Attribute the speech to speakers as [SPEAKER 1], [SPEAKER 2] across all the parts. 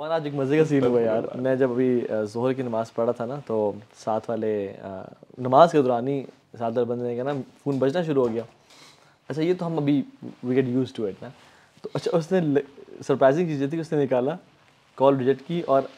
[SPEAKER 1] मैं आज एक मज़े का सीन हुआ यार मैं जब अभी जोहर की नमाज़ पढ़ा था ना तो साथ वाले नमाज के दौरान ही साथ दर बंद ना फ़ोन बजना शुरू हो गया अच्छा ये तो हम अभी we get used to it ना तो अच्छा उसने सरप्राइजिंग चीज़ थी उसने निकाला कॉल रिजेक्ट की और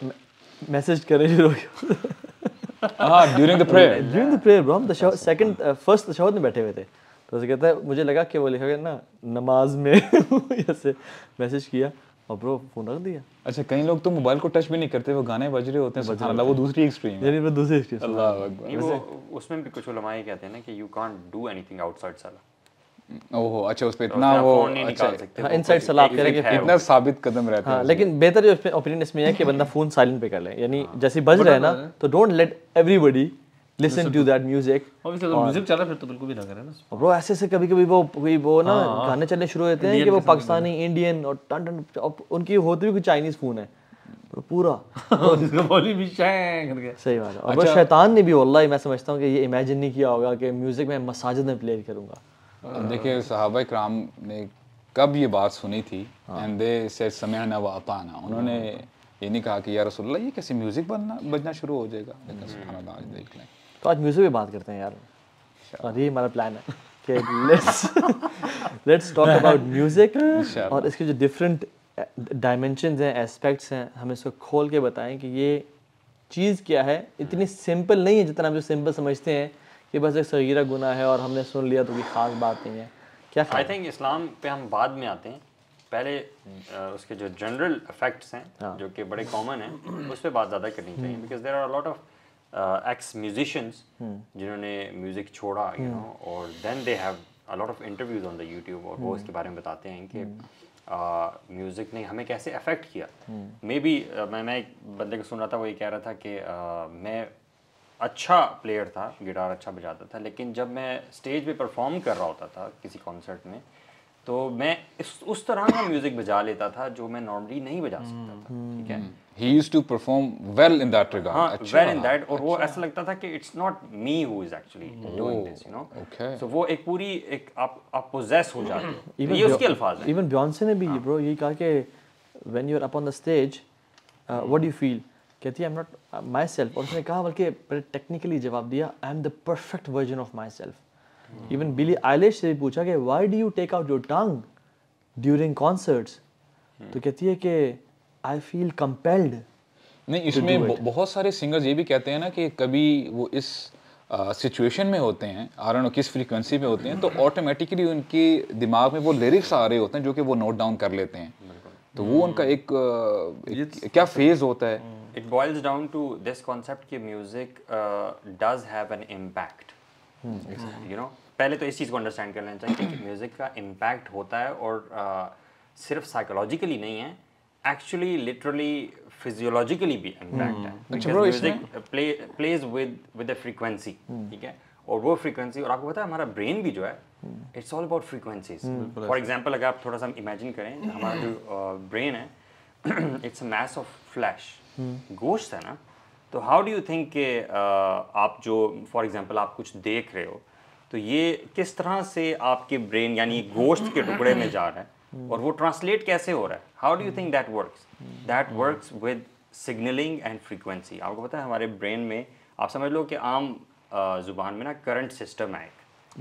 [SPEAKER 1] मैसेज करने शुरू हो गया
[SPEAKER 2] हाँ during the prayer
[SPEAKER 1] during the prayer bro हम सेकंड फर्स्ट तशहद में बैठे हुए थे तो उसे कहता है मुझे लगा कि वो लिखा गया ना नमाज में ऐसे मैसेज किया और ब्रो फोन रख दिया अच्छा कई
[SPEAKER 2] लोग तो मोबाइल को टच भी नहीं करते वो गाने बज रहे होते हैं सुभान अल्लाह वो दूसरी एक्सट्रीम है यानी वो दूसरी एक्सट्रीम अल्लाह अकबर
[SPEAKER 3] उसमें भी कुछ उलमा ये कहते हैं ना कि you can't do anything outside सला ओहो अच्छा उस पे तो इतना वो अच्छा इनसाइड सलाह
[SPEAKER 1] हाँ, आप कह रहे हैं कि इतना
[SPEAKER 2] साबित कदम रहता हाँ, है लेकिन बेहतर
[SPEAKER 1] ओपिनियन इसमें है कि बंदा फोन साइलेंट पे कर ले यानी हाँ। जैसे बज रहा तो है ना तो don't let everybody listen to that music obviously music
[SPEAKER 4] चला फिर तो बिल्कुल भी लग रहा है ना
[SPEAKER 1] ब्रो ऐसे से कभी कभी वो कोई वो ना हाँ, हाँ। गाने चलने शुरू होते हैं कि वो पाकिस्तानी इंडियन और टन टन उनकी होती भी कोई चाइनीज फोन है पूरा
[SPEAKER 4] बोली भी शैंग करके सही बात है और अच्छा।
[SPEAKER 1] शैतान ने भी वल्लाह मैं समझता हूँ कि ये इमेजिन नहीं किया होगा कि म्यूजिक में मसाजिद में प्ले करूँगा देखिए
[SPEAKER 2] सहाबा कराम ने कब ये बात सुनी थी एंड दे सेड समयना व अताना उन्होंने हाँ। ये नहीं कहा कि या अल्लाह ये कैसे म्यूजिक बनना बजना शुरू हो जाएगा लेकिन सुभान अल्लाह देख लें तो
[SPEAKER 1] आज म्यूजिक भी बात करते हैं यार और ये हमारा प्लान है कि let's let's talk about music और इसके जो डिफरेंट डायमेंशन हैं एस्पेक्ट्स हैं हम इसको खोल के बताएं कि ये चीज़ क्या है इतनी सिंपल नहीं है जितना हम जो सिंपल समझते हैं कि बस एक सगीरा गुना है और हमने सुन लिया तो कोई ख़ास बात नहीं है क्या आई
[SPEAKER 3] थिंक इस्लाम पे हम बाद में आते हैं पहले उसके जो जनरल इफेक्ट्स हैं हाँ। जो कि बड़े कॉमन हैं उस पर बात ज़्यादा करनी चाहिए because there are lot of ex uh, musicians hmm. जिन्होंने म्यूजिक छोड़ा यू नो hmm. और then they have a lot of interviews on the YouTube और वो hmm. इसके बारे में बताते हैं कि म्यूज़िक uh, ने हमें कैसे अफेक्ट किया मे बी uh, मैं मैं एक बंदे को सुन रहा था वो ये कह रहा था कि मैं अच्छा प्लेयर था गिटार अच्छा बजाता था लेकिन जब मैं स्टेज पे परफॉर्म कर रहा होता था किसी कॉन्सर्ट में तो मैं इस उस तरह का म्यूजिक बजा लेता था जो मैं नॉर्मली नहीं बजा हम्म, सकता था
[SPEAKER 2] हम्म, ठीक है he used to perform well in that regard well in that और वो अच्छा। ऐसा
[SPEAKER 3] लगता था कि it's not me who is actually doing वो एक पूरी एक आप आप पोजेस हो जाते हो ये उसके अल्फाज हैं इवन
[SPEAKER 1] बियॉन्से ने भी हाँ. ब्रो ये कहा कि when you are the stage what you feel कहती है नॉट माई सेल्फ और उसने कहा बल्कि टेक्निकली जवाब दिया I am the perfect version of myself even Billie Eilish से भी पूछा कि why do you take out your tongue during concerts तो कहती है कि आई फील
[SPEAKER 2] कंपेल्ड नहीं इसमें बहुत सारे सिंगर्स ये भी कहते हैं ना कि कभी वो इस सिचुएशन में होते हैं आर एन किस फ्रीक्वेंसी में होते हैं तो ऑटोमेटिकली उनके दिमाग में वो लिरिक्स आ रहे होते हैं जो कि वो नोट डाउन कर लेते हैं तो वो उनका एक, एक
[SPEAKER 3] क्या फेज तो- होता है it boils down to this concept कि music does have an impact you know पहले तो इस चीज़ को अंडरस्टैंड कर लेना चाहिए कि म्यूज़िक का इम्पैक्ट होता है और आ, सिर्फ साइकोलॉजिकली नहीं है एक्चुअली लिटरली फिजियोलॉजिकली भी इम्पैक्ट हम्म, है plays with with a frequency ठीक है और वो फ्रीक्वेंसी और आपको पता है हमारा ब्रेन भी जो है it's all about frequencies for example अगर आप थोड़ा सा इमेजिन करें हमारा जो ब्रेन है it's a mess of flesh गोश्त है ना तो हाउ डू यू थिंक के आप जो फॉर एग्जाम्पल आप कुछ देख रहे हो तो ये किस तरह से आपके ब्रेन यानी गोश्त के टुकड़े में जा रहा है और वो ट्रांसलेट कैसे हो रहा है how do you think that work that work with signalling and frequency आपको पता है हमारे ब्रेन में आप समझ लो कि आम जुबान में ना करंट सिस्टम है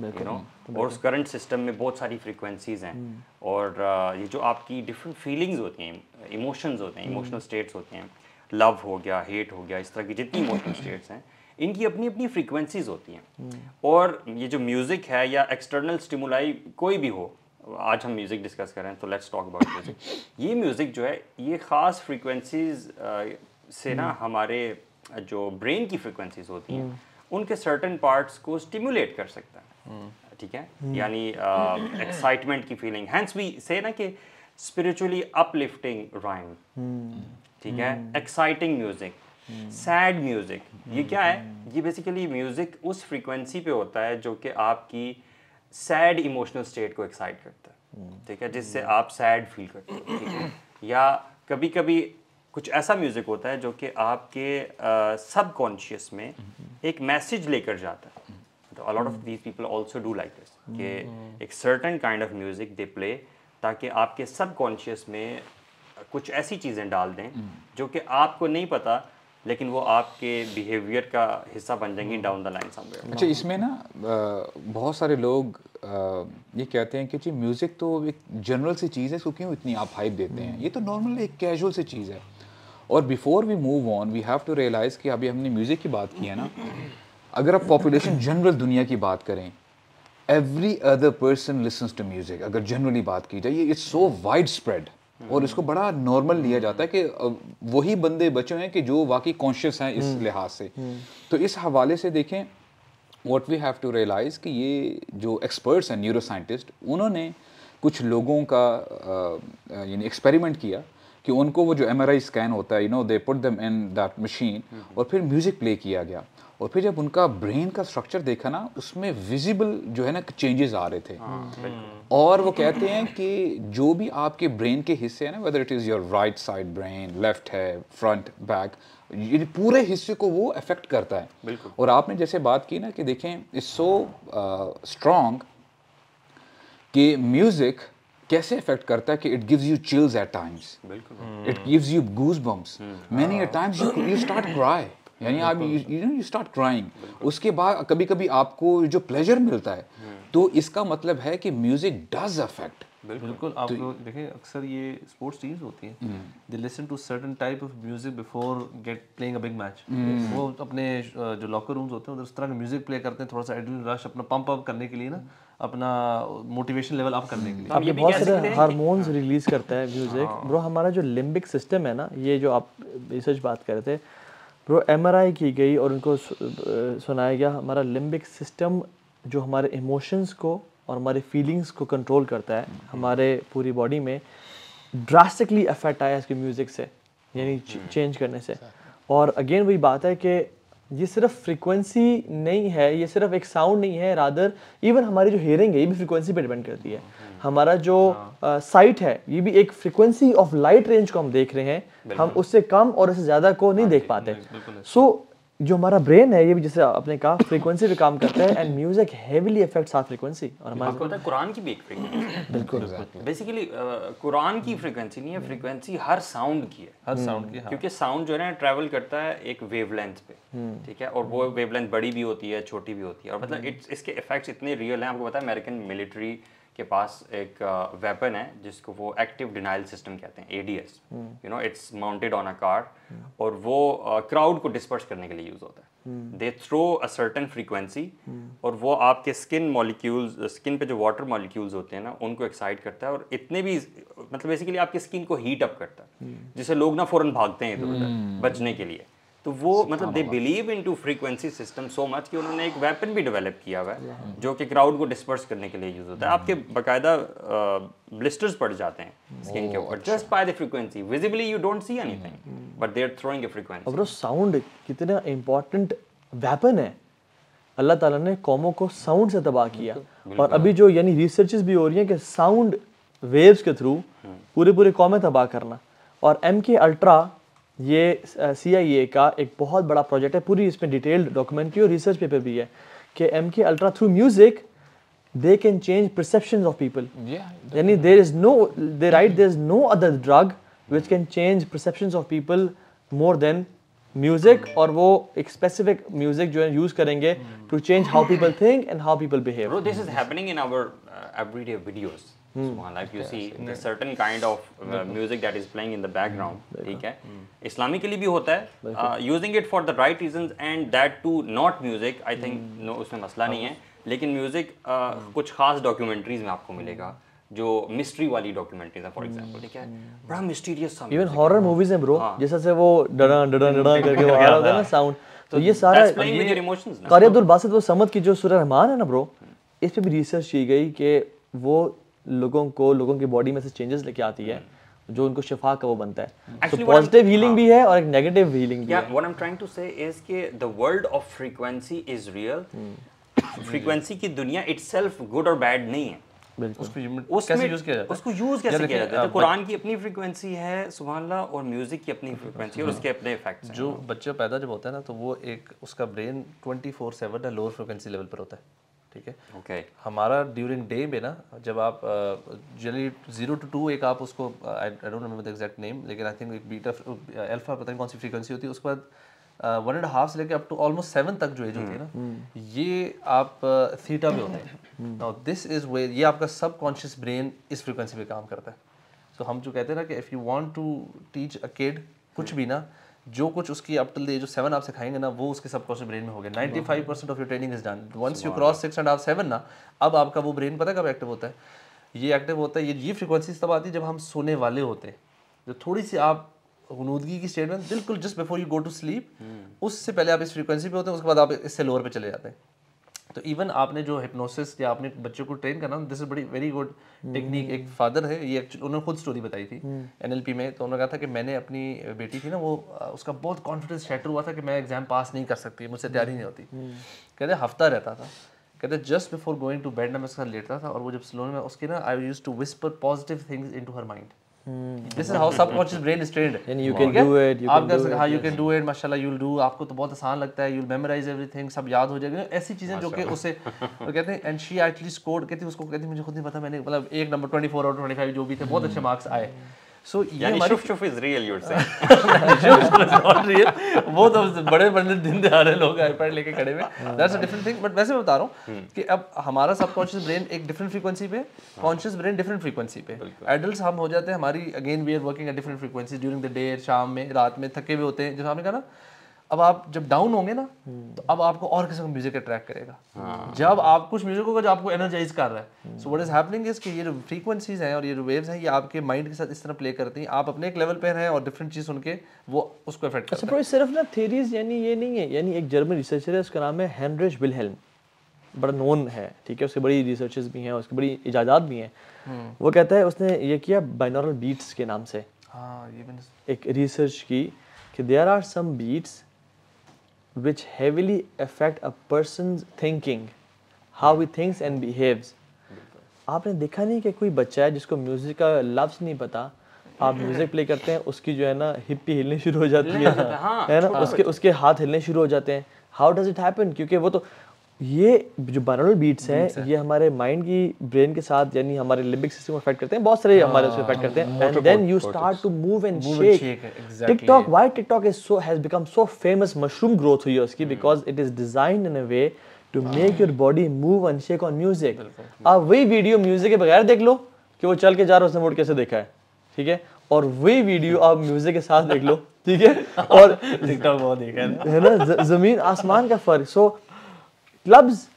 [SPEAKER 3] यू नो और उस करंट सिस्टम में बहुत सारी फ्रीक्वेंसीज हैं हम्म। और ये जो आपकी डिफरेंट फीलिंग्स होती हैं इमोशंस होते हैं इमोशनल स्टेट्स होते हैं लव हो गया हेट हो गया इस तरह की जितनी इमोशनल स्टेट्स हैं इनकी अपनी अपनी फ्रीक्वेंसीज होती हैं और ये जो म्यूज़िक है या एक्सटर्नल स्टिमुलाई कोई भी हो आज हम म्यूज़िक डिस्कस कर रहे हैं तो लेट्स टॉक अबाउट म्यूज़िक ये म्यूज़िक जो है ये ख़ास फ्रीक्वेंसीज से ना हम्म। हमारे जो ब्रेन की फ्रीक्वेंसीज होती हैं हम्म। उनके सर्टन पार्ट्स को स्टिमुलेट कर सकता है हम्म। ठीक है यानी एक्साइटमेंट की फीलिंग हैंस भी से ना कि स्पिरिचुअली अपलिफ्टिंग
[SPEAKER 1] राइम
[SPEAKER 3] ठीक है exciting music sad hmm. Music ये क्या है hmm. ये बेसिकली म्यूज़िक उस फ्रीक्वेंसी पे होता है जो कि आपकी सैड इमोशनल स्टेट को एक्साइट करता है hmm. ठीक है जिससे आप सैड फील करते हो ठीक है या कभी कभी कुछ ऐसा म्यूज़िक होता है जो कि आपके सब कॉन्शियस में एक मैसेज लेकर जाता है तो a lot of these people also do like this कि एक certain kind of music they play ताकि आपके सब कॉन्शियस में कुछ ऐसी चीज़ें डाल दें जो कि आपको नहीं पता लेकिन वो आपके बिहेवियर का हिस्सा बन जाएंगी डाउन द लाइन समवेयर अच्छा इसमें
[SPEAKER 2] ना बहुत सारे लोग ये कहते हैं कि जी म्यूज़िक तो एक जनरल सी चीज़ है इसको क्यों इतनी आप हाइप देते हैं hmm. ये तो नॉर्मल एक कैजुअल सी चीज़ है और before we move on we have to realise कि अभी हमने म्यूज़िक की बात की है ना अगर आप पॉपुलेशन जनरल दुनिया की बात करें every other person listens to music अगर जनरली बात की जाए ये इट्स सो वाइड स्प्रेड और इसको बड़ा नॉर्मल लिया जाता है कि वही बंदे बचे हैं कि जो वाकई कॉन्शियस हैं इस हम्म। लिहाज से हम्म। तो इस हवाले से देखें what we have to realise कि ये जो एक्सपर्ट्स हैं न्यूरो साइंटिस्ट उन्होंने कुछ लोगों का यानी एक्सपेरिमेंट किया कि उनको वो जो एम स्कैन होता है यू नो दे पुट दम इन दैट मशीन और फिर म्यूज़िक प्ले किया गया और फिर जब उनका ब्रेन का स्ट्रक्चर देखा ना उसमें विजिबल जो है ना चेंजेस आ रहे थे हाँ, और वो कहते हैं कि जो भी आपके ब्रेन के हिस्से हैं ना whether it is your right side brain left है फ्रंट बैक ये पूरे हिस्से को वो अफेक्ट करता है और आपने जैसे बात की ना कि देखें इज सो स्ट्रॉन्ग कि म्यूज़िक कैसे इफेक्ट करता है कि it gives you chills at times बिल्कुल it gives you goose bumps many at times you start cry यानी आप यू यू स्टार्ट क्राइंग उसके बाद कभी कभी आपको जो प्लेजर मिलता है hmm. तो इसका मतलब है कि म्यूजिक डज अफेक्ट
[SPEAKER 4] बिल्कुल आप तो लोग देखें अक्सर ये स्पोर्ट्स टीम्स होती हैं they listen to certain type of music before get playing a big match वो अपने जो लॉकर रूम्स होते हैं उधर उस तरह का म्यूजिक प्ले करते हैं थोड़ा सा एड्रिनल रश अपना पंप अप करने के लिए ना अपना मोटिवेशन लेवल अप करने के लिए अब हम्म। ये बहुत
[SPEAKER 1] सारे हारमोन्स रिलीज करता है म्यूजिक ब्रो हमारा जो लिम्बिक सिस्टम है ना ये जो आप रिसर्च बात कर रहे थे ब्रो आई की गई और उनको सुनाया गया हमारा लिम्बिक सिस्टम जो हमारे इमोशंस को और हमारे फीलिंग्स को कंट्रोल करता है हमारे पूरी बॉडी में ड्रास्टिकली अफेक्ट आया इसके म्यूज़िक से यानी चेंज हम्म। करने से और अगेन वही बात है कि ये सिर्फ फ्रीक्वेंसी नहीं है ये सिर्फ एक साउंड नहीं है रादर इवन हमारी जो हेयरिंग है ये भी फ्रीक्वेंसी पे डिपेंड करती है हम्म। हमारा जो साइट हाँ। uh, है ये भी एक फ्रीक्वेंसी ऑफ लाइट रेंज को हम देख रहे हैं हम उससे कम और उससे ज़्यादा को नहीं हाँ देख पाते सो so, जो हमारा ब्रेन है ये भी जैसे आपने कहा फ्रीक्वेंसी पे काम करता है and music heavily affects our frequency और हमारा होता
[SPEAKER 3] है कुरान की भी एक फ्रीक्वेंसी बिल्कुल बेसिकली कुरान की फ्रीक्वेंसी नहीं है फ्रीक्वेंसी हम्म। हर साउंड की है हर साउंड की हाँ। क्योंकि साउंड जो है ना ट्रैवल करता है एक वेवलेंथ पे हम्म। ठीक है और वो वेवलेंथ बड़ी भी होती है छोटी भी होती है और मतलब इट्स हम्म। इसके इफेक्ट्स इतने रियल हैं आपको पता है अमेरिकन मिलिट्री के पास एक वेपन है जिसको वो एक्टिव डिनाइल सिस्टम कहते हैं ADS you know it's mounted on a car और वो क्राउड uh, को डिस्पर्स करने के लिए यूज होता है they throw a certain frequency और वो आपके स्किन मॉलिक्यूल्स स्किन पे जो वाटर मॉलिक्यूल्स होते हैं ना उनको एक्साइट करता है और इतने भी मतलब बेसिकली आपकी स्किन को हीट अप करता है हम्म। जिससे लोग ना फ़ौरन भागते हैं इधर उधर हम्म। बचने के लिए तो वो मतलब they believe in to frequency system so much कि उन्होंने एक वेपन भी डेवलप किया हुआ है जो कि क्राउड को डिस्पर्स करने के लिए यूज़ होता है आपके बकायदा ब्लिस्टर्स पड़ जाते हैं स्किन के ऊपर just by the frequency visibly you don't see anything but they are throwing a frequency और
[SPEAKER 1] साउंड कितना इंपॉर्टेंट वेपन है अल्लाह ताला ने कौमों को साउंड से तबाह किया और अभी जो यानी रिसर्चेस भी हो रही हैं कि साउंड वेव्स के थ्रू hmm. पूरे पूरे कौमें तबाह करना और एम के अल्ट्रा ये सी आई ए का एक बहुत बड़ा प्रोजेक्ट है पूरी इसमें डिटेल्ड डॉक्यूमेंट्री और रिसर्च पेपर भी है कि M K ultra through music they can change perception of people यानी there is no they right there is no other drug which can change perception of people more than music और वो एक specific music जो है use करेंगे to change how people think and how people behave this is
[SPEAKER 3] happening certain kind के लिए भी होता है using it for the right reason and that too not music I think उसमें मसला नहीं है लेकिन म्यूजिक uh, hmm. कुछ खास डॉक्यूमेंट्रीज में आपको मिलेगा जो मिस्ट्री वाली डॉक्यूमेंट्रीज है फॉर एग्जांपल ठीक है बड़ा मिस्टीरियस सा
[SPEAKER 1] इवन हॉरर मूवीज हैं ब्रो हाँ. जैसे से वो डडा डडा डडा करके वो आ रहा है
[SPEAKER 3] साउंड तो, तो ये सारा कारी अब्दुल
[SPEAKER 1] बासित वो समद की जो सुर रहमान है ना ब्रो इस पे भी रिसर्च की गई कि वो लोगों को लोगों की बॉडी में से चेंजेस लेके आती है hmm. जो उनको शिफा का वो बनता है पॉजिटिव हीलिंग भी हाँ। है और एक नेगेटिव हीलिंग भी है what
[SPEAKER 3] I am trying to say is कि the world of frequency is real frequency की दुनिया इटसेल्फ गुड और बैड नहीं है
[SPEAKER 4] उसको यूज किया जाता है कुरान
[SPEAKER 3] की अपनी फ्रीक्वेंसी है और म्यूजिक की अपनी फ्रीक्वेंसी
[SPEAKER 4] और उसके अपने इफेक्ट्स जो बच्चा पैदा जब होता है ना तो वो एक उसका ब्रेन 24/7 लोअर फ्रीक्वेंसी लेवल पर होता है ठीक है ओके हमारा ड्यूरिंग डे में ना जब आप जनरली जीरो टू टू एक आप उसको I don't remember the exact name लेकिन आई थिंक एक बीटा अल्फा पता नहीं कौन सी फ्रीक्वेंसी होती है उसके बाद वन एंड हाफ से लेकर अप टू ऑलमोस्ट सेवन तक जो एज होती है ना hmm. Hmm. ये आप थीटा पे होते हैं नाउ दिस इज वे ये आपका सब कॉन्शियस ब्रेन इस फ्रिक्वेंसी पे काम करता है सो हम जो कहते हैं ना कि if you want to teach a kid कुछ भी ना जो कुछ उसकी अप टिल जो सेवन आप सिखाएंगे ना वो उसके सबकॉन्शियस ब्रेन में हो गया ninety five percent of your training is done once you cross six and half seven ना अब आपका वो ब्रेन पता है कब एक्टिव होता है ये एक्टिव होता है ये ये फ्रिक्वेंसीज तब आती है जब हम सोने वाले होते हैं जो थोड़ी सी आप गनूदगी की स्टेट में बिल्कुल just before you go to sleep उससे पहले आप इस फ्रीक्वेंसी पे होते हैं उसके बाद आप इससे लोअर पे चले जाते हैं तो इवन आपने जो हिप्नोसिस या आपने बच्चों को ट्रेन करना दिस इज बड़ी वेरी गुड टेक्निक एक फादर है ये एक्चुअली उन्होंने खुद स्टोरी बताई थी एनएलपी हम्म। में तो उन्होंने कहा था कि मैंने अपनी बेटी थी ना वो उसका बहुत कॉन्फिडेंस शेटर हुआ था कि मैं एग्जाम पास नहीं कर सकती मुझसे तैयारी नहीं होती हम्म। कहते हफ्ता रहता था कहते just before going to bed ना मैं उसका लेटता था और वो जब स्लो में उसकी ना I use to whisper positive things into her mind
[SPEAKER 1] this
[SPEAKER 4] is how subconscious brain is trained and you can do it you can do it हां यू कैन डू इट माशाल्लाह you will do आपको तो बहुत आसान लगता है you will memorise everything सब याद हो जाएगा ऐसी चीजें जो कि उसे और कहते हैं एंड शी एक्चुअली स्कोर कहती उसको कहती मुझे खुद नहीं पता मैंने मतलब एक नंबर 24 और 25 जो भी थे बहुत अच्छे मार्क्स आए सो ये शुफ शुफ is real you not real वो तो बड़े बड़े दिन दहाड़े लोग आईपैड लेके खड़े हुए that's a different thing but वैसे मैं बता रहा हूँ हम्म। कि अब हमारा सबकॉन्शियस ब्रेन एक डिफरेंट फ्रीक्वेंसी पे कॉन्शियस ब्रेन डिफरेंट फ्रीक्वेंसी पे एडल्ट हम हो जाते हैं हमारी again we are working at different frequency during the day शाम में रात में थके हुए होते हैं जैसे आपने कहा ना अब आप जब डाउन होंगे ना तो अब आपको और किस्म का म्यूजिक अट्रैक्ट करेगा हाँ। जब आप कुछ म्यूजिक होगा जो आपको एनर्जाइज कर रहा है so what is happening is कि ये जो फ्रीक्वेंसीज हैं और ये जो वेव्स हैं ये आपके माइंड के साथ इस तरह प्ले करती हैं आप अपने एक लेवल पे हैं और डिफरेंट चीज़ सुन के वो उसको इफेक्ट करता अच्छा है सिर्फ ना थेरीज यानी ये नहीं है यानी एक जर्मन रिसर्चर है उसका नाम है हैनरिच बिलहेल्म
[SPEAKER 1] बड़ा नोन है ठीक है उसकी बड़ी रिसर्च भी हैं उसकी बड़ी इजादात भी हैं हम्म। वो कहता है उसने ये किया बाइनोरल बीट्स के नाम से
[SPEAKER 4] हाँ ये
[SPEAKER 1] एक रिसर्च की कि there are some beats which heavily affect a person thinking how we thinks and behaves आपने देखा नहीं कि कोई बच्चा है जिसको म्यूजिक का लफ्ज नहीं पता आप म्यूजिक प्ले करते हैं उसकी जो है ना हिप्पी हिलनी शुरू हो जाती है हाँ। है ना उसके उसके हाथ हिलने शुरू हो जाते हैं हाउ डज इट हैपन क्योंकि वो तो ये जो बनानोल बीट्स हैं ये हमारे माइंड की ब्रेन के साथ यानी हमारे लिम्बिक सिस्टम को अफेक्ट करते हैं बहुत सारे हाँ, हमारे उसको अफेक्ट करते हैं and then you start to move and shake TikTok why TikTok is so has become so famous mushroom growth हुई है उसकी because it is designed in a way to make your body move and shake on music आप वही video music के बगैर देख लो कि वो चल के जा रहा है उसने मोड कैसे देखा है ठीक है और वही वीडियो आप म्यूजिक के साथ देख लो ठीक है और टिकटॉक बहुत देखा है ना जमीन आसमान का फर्क so so, clubs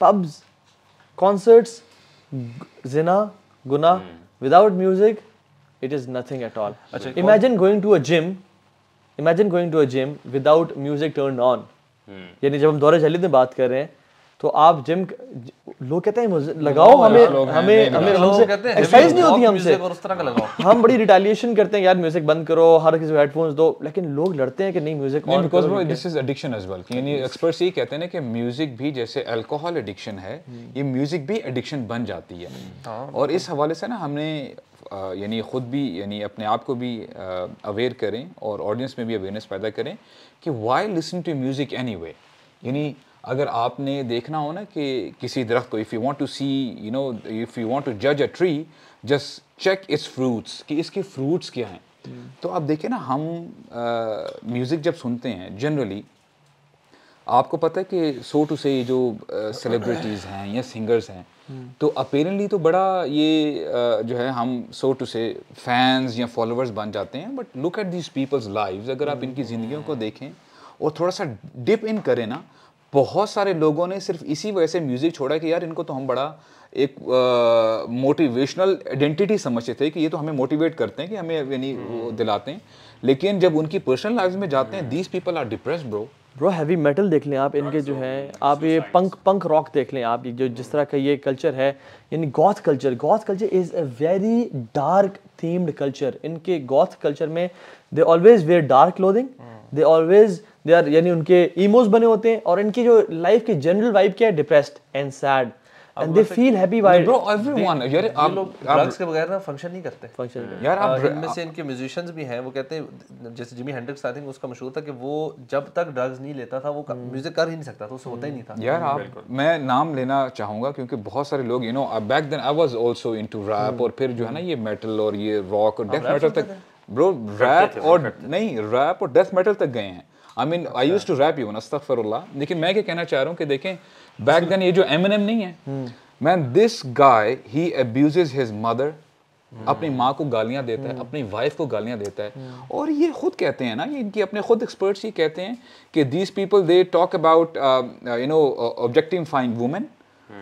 [SPEAKER 1] pubs concerts जिना गुना without music it is nothing at all अच्छा imagine going to a gym imagine going to a gym without music turn on यानी जब हम दौरे झलित बात कर रहे हैं तो आप जिम लोग कहते हैं लगाओ हाँ, हमें हाँ, हमें हमें हमसे एक्सरसाइज नहीं होती हमसे और उस तरह का लगाओ हम बड़ी रिटेलिएशन करते हैं यार म्यूजिक बंद करो हर किसी को हेडफोन्स दो लेकिन लोग लड़ते हैं कि नहीं म्यूजिक नहीं because bro this is
[SPEAKER 2] addiction as well यानी एक्सपर्ट्स ये कहते हैं ना कि म्यूजिक भी जैसे अल्कोहल एडिक्शन है हम्म। ये म्यूजिक भी एडिक्शन बन जाती है हम्म। हाँ, और इस हवाले से ना हमने यानी ख़ुद भी यानी अपने आप को भी अवेयर करें और ऑडियंस में भी अवेयरनेस पैदा करें कि why listen to music anyway यानी अगर आपने देखना हो ना कि किसी दरख्त को if you want to see you know if you want to जज अ ट्री जस्ट चेक इस फ्रूट्स कि इसके फ्रूट्स क्या हैं तो आप देखें ना हम म्यूज़िक जब सुनते हैं जनरली आपको पता है कि सो टू से जो सेलिब्रिटीज़ हैं या सिंगर्स हैं तो अपेरेंटली तो बड़ा ये जो है हम सो टू से फैंस या फॉलोवर्स बन जाते हैं but look at this peoples lives अगर आप इनकी ज़िंदगियों को देखें और थोड़ा सा डिप इन करें ना बहुत सारे लोगों ने सिर्फ इसी वजह से म्यूज़िक छोड़ा कि यार इनको तो हम बड़ा एक मोटिवेशनल आइडेंटिटी समझते थे कि ये तो हमें मोटिवेट करते हैं कि हमें यानी हम्म, हम्म। दिलाते हैं लेकिन जब उनकी पर्सनल लाइफ में जाते हैं these people are depress bro bro heavy metal देख लें आप इनके जो है आप
[SPEAKER 1] ये पंक पंक रॉक देख लें आप जो जिस तरह का ये कल्चर है यानी goth culture goth culture is a very dark themed culture इनके गॉथ कल्चर में they always wear dark clothing they always they are यानी उनके इमोज बने होते हैं और इनकी जो लाइफ की जनरल वाइब क्या है depressed and sad and they feel happy while bro everyone यार आप लोग ड्रग्स
[SPEAKER 4] के बगैर ना फंक्शन नहीं करते फंक्शन नहीं यार आप इनमें से इनके म्यूजिशियंस भी हैं वो कहते हैं जैसे जिमी हेंड्रिक्स आई थिंक उसका मशहूर था कि वो जब तक ड्रग्स नहीं लेता था वो म्यूजिक हम्म। कर ही नहीं सकता था उसे होता ही नहीं था यार आप
[SPEAKER 2] मैं नाम लेना चाहूंगा क्योंकि बहुत सारे लोग you know back then I was also into rap और फिर जो है ना ये मेटल और ये रॉक और डेथ मेटल तक ब्रो रैप और नहीं रैप और डेथ मेटल तक गए हैं I mean I use to rap even अस्तगफिरुल्लाह लेकिन मैं क्या कहना चाह रहा हूँ कि देखें बैक देन ये जो एम एन एम नहीं है man this guy he abuse his mother अपनी माँ को गालियां देता है हम्म। अपनी वाइफ को गालियां देता है हम्म। और ये खुद कहते हैं ना ये इनकी अपने खुद एक्सपर्ट्स ही कहते हैं कि these people they talk about you know objectifying women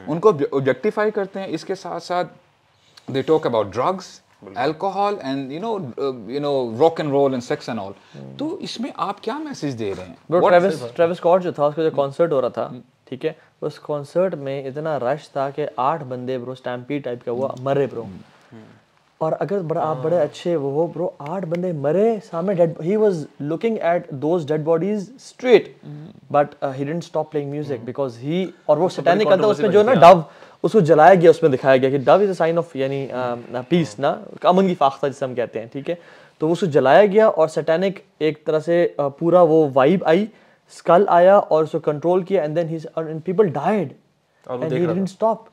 [SPEAKER 2] उनको ऑब्जेक्टिफाई करते हैं इसके साथ साथ they talk about drugs alcohol and you know you know rock and roll and sex and all तो इसमें आप क्या मैसेज दे रहे हैं ट्रेविस ट्रेविस स्कॉट जो था उसका जो कॉन्सर्ट हो रहा था hmm. ठीक
[SPEAKER 1] है उस कॉन्सर्ट में इतना रश था कि आठ बंदे ब्रो स्टैम्पी टाइप का हुआ मरे ब्रो hmm. hmm. और अगर बड़ा आप बड़े अच्छे वो हो ब्रो आठ बंदे मरे सामने dead he was looking at those dead bodies straight but he didn't stop playing music because he और वो सैटेनिक था उसमें जो ना डव हाँ। उसको जलाया गया उसमें दिखाया गया कि dove is a sign of यानी पीस ना अमन की फाख्ता जिसे हम कहते हैं ठीक है तो उसको जलाया गया और सटैनिक एक तरह से पूरा वो वाइब आई स्कल आया और उसको कंट्रोल किया and then he people died stop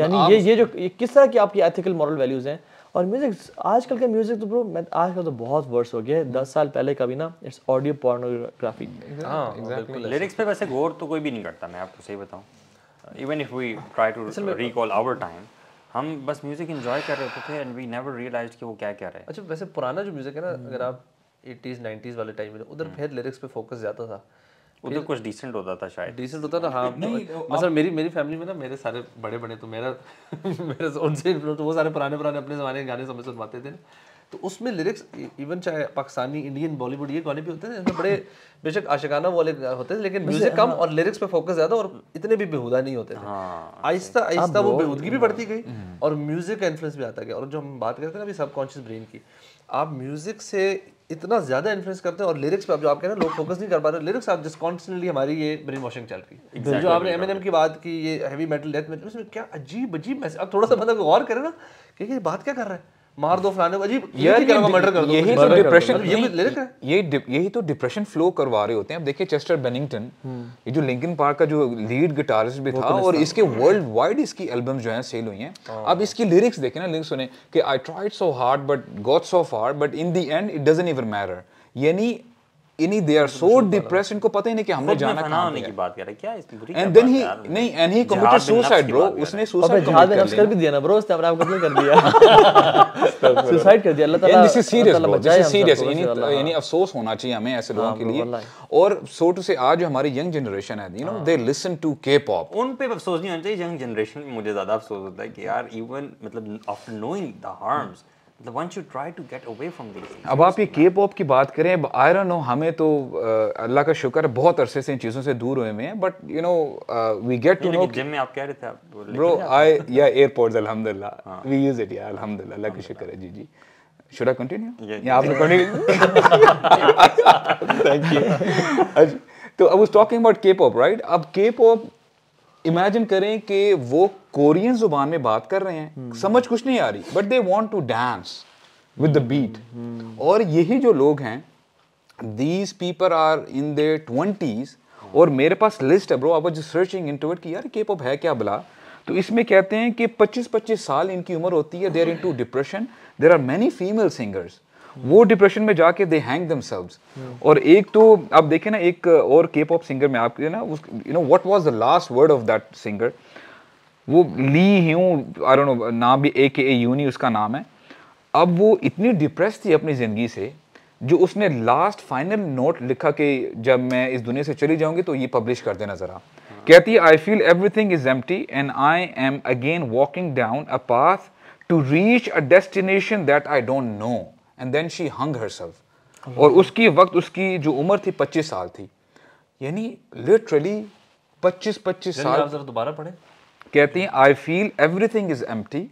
[SPEAKER 1] यानी ये ये जो ये किस तरह की आपकी एथिकल मॉरल वैल्यूज़ हैं और म्यूजिक आजकल का म्यूजिक तो ब्रो मैं आजकल तो बहुत वर्स हो गया है दस साल पहले कभी ना इट्स ऑडियो पोर्नोग्राफी
[SPEAKER 3] लिरिक्स पे वैसे गौर तो कोई भी नहीं करता मैं आपको सही बताऊँ even if we try to recall our time हम बस म्यूज़िक इंजॉय कर रहे थे एंड वी नेवर रियलाइज कि वो क्या कह रहे हैं अच्छा वैसे पुराना जो म्यूज़िक है ना हम्म। अगर आप एटीज़ नाइन्टीज़
[SPEAKER 4] वाले टाइम में उधर हम्म। फिर लिरिक्स पे फोकस ज़्यादा था उधर कुछ डिसेंट होता था शायद डिसेंट होता था हाँ मतलब मेरी मेरी फैमिली में ना मेरे सारे बड़े बड़े तो मेरा मेरे उनसे इन्फ्लुएंस वो सारे पुराने पुराने अपने ज़माने के गाने समझ सुनवाते थे तो उसमें लिरिक्स इवन e- चाहे पाकिस्तानी इंडियन बॉलीवुड ये गाने भी होते हैं बड़े बेशक आशिकाना वाले होते थे लेकिन म्यूजिक कम हाँ। और लिरिक्स पे फोकस ज्यादा और इतने भी बेहुदा नहीं होते थे हाँ, आहिस्ता आहिस्ता हाँ, वो बेहूदगी भी बढ़ती गई हम्म। और म्यूजिक का इन्फ्लुएंस भी आता गया और जो हम बात करते हैं ना अभी सबकॉन्शियस ब्रेन की आप म्यूजिक से इतना ज्यादा इन्फ्लुएंस करते हैं और लिरिक्स पे आप जो आप कह रहे हैं लोग फोकस नहीं कर पा रहे लिरिक्स आप जिस कॉन्स्टेंटली हमारी ये ब्रेन वॉशिंग चल रही है exactly. जो आपने एम एम की बात की ये हैवी मेटल डेथ मेटल उसमें क्या अजीब अजीब मैसेज आप थोड़ा सा मतलब गौर करें ना कि बात क्या कर रहा है मार दो फलाने अजीब यार क्या मर्डर कर दो यही तो डिप्रेशन
[SPEAKER 2] ये यही तो डिप्रेशन फ्लो करवा रहे होते हैं अब देखिए चेस्टर हम्म। बेनिंगटन ये जो लिंकन पार्क का जो लीड गिटारिस्ट भी था तो और इसके वर्ल्ड वाइड इसकी एल्बम जो है सेल हुई हैं हाँ। अब इसकी लिरिक्स देखें ना लिरिक्स सुने कि I tried so hard but got so far but in the end it doesn't ever matter यानी इनी दे आर सो डिप्रेस इनको पता ही नहीं कि हमने जाना कहां होने की
[SPEAKER 3] बात कर रहा है क्या इसकी बुरी एंड देन
[SPEAKER 2] ही नहीं and he committed suicide bro उसने सुसाइड जहाद नफ्स कर भी दिया ना ब्रो उसने अपना कत्ल कर
[SPEAKER 3] दिया
[SPEAKER 2] सुसाइड कर दिया अल्लाह ताला this is serious this is serious यानी यानी अफसोस होना चाहिए हमें ऐसे लोगों हाँ, के लिए और सो टू से आज हमारी यंग जनरेशन है you know they listen to K-pop
[SPEAKER 3] उन पे अफसोस नहीं होना चाहिए यंग जनरेशन में मुझे ज्यादा अफसोस होता है कि यार इवन मतलब after knowing the harms The one should try to get away from these things,
[SPEAKER 2] अब आप ये के पॉप की बात करें अब आई डोंट नो हमें तो अल्लाह का शुक्र है बहुत अरसे से इन चीज़ों से दूर हुए हुए हैं but you know we get to know gym में
[SPEAKER 3] आप कह रहे थे आप ब्रो
[SPEAKER 2] आई या एयरपोर्ट्स अल्हम्दुलिल्लाह वी यूज इट या अल्हम्दुलिल्लाह अल्लाह का शुक्र है जी जी शुड आई कंटिन्यू या आपने कंटिन्यू थैंक यू तो I was talking about K pop right अब के पॉप इमेजिन करें कि वो कोरियन जुबान में बात कर रहे हैं हम्म। समझ कुछ नहीं आ रही but they want to dance with the beat और यही जो लोग हैं these people are in their twenties और मेरे पास लिस्ट है ब्रो अब जो सर्चिंग इनटू इट यार के पॉप है क्या बला तो इसमें कहते हैं कि 25-25 साल इनकी उम्र होती है they're into depression there are many female singers वो डिप्रेशन में जाके दे हैंग दमसेल्व्स और एक तो आप देखें ना एक और के पॉप सिंगर में आपके ना उस you know what was the last word of that singer वो ली ह्यू आई डोंट नो नाम भी ए के ए यूनी उसका नाम है अब वो इतनी डिप्रेस थी अपनी ज़िंदगी से जो उसने लास्ट फाइनल नोट लिखा कि जब मैं इस दुनिया से चली जाऊंगी तो ये पब्लिश कर देना ज़रा हाँ। कहती I feel everything is empty and I am again walking down a path to reach a destination that I don't know and then she hung herself और उसकी वक्त उसकी जो उम्र थी पच्चीस साल थी यानी लिटरली पच्चीस पच्चीस साल दोबारा पढ़े कहती हैं I feel everything is empty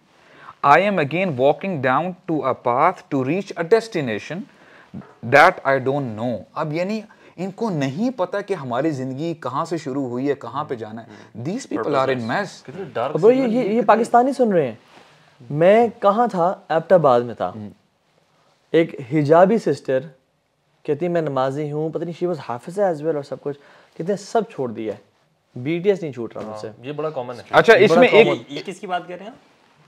[SPEAKER 2] I am again walking down to a path to reach a destination that I don't know अब यानी इनको नहीं पता कि हमारी जिंदगी कहाँ से शुरू हुई है कहाँ पे जाना है these
[SPEAKER 1] people are in mess
[SPEAKER 4] ये ये, ये
[SPEAKER 2] पाकिस्तानी सुन रहे हैं मैं कहाँ
[SPEAKER 1] था एबटाबाद में था hmm. एक हिजाबी सिस्टर कहती मैं नमाजी हूँ पता नहीं शी वॉज हाफिज एज वेल और सब कुछ कहते हैं सब छोड़ दिया है बीटीएस नहीं छूट रहा हाँ, मुझसे ये
[SPEAKER 4] बड़ा कॉमन है अच्छा इसमें एक, किसकी बात कर रहे हैं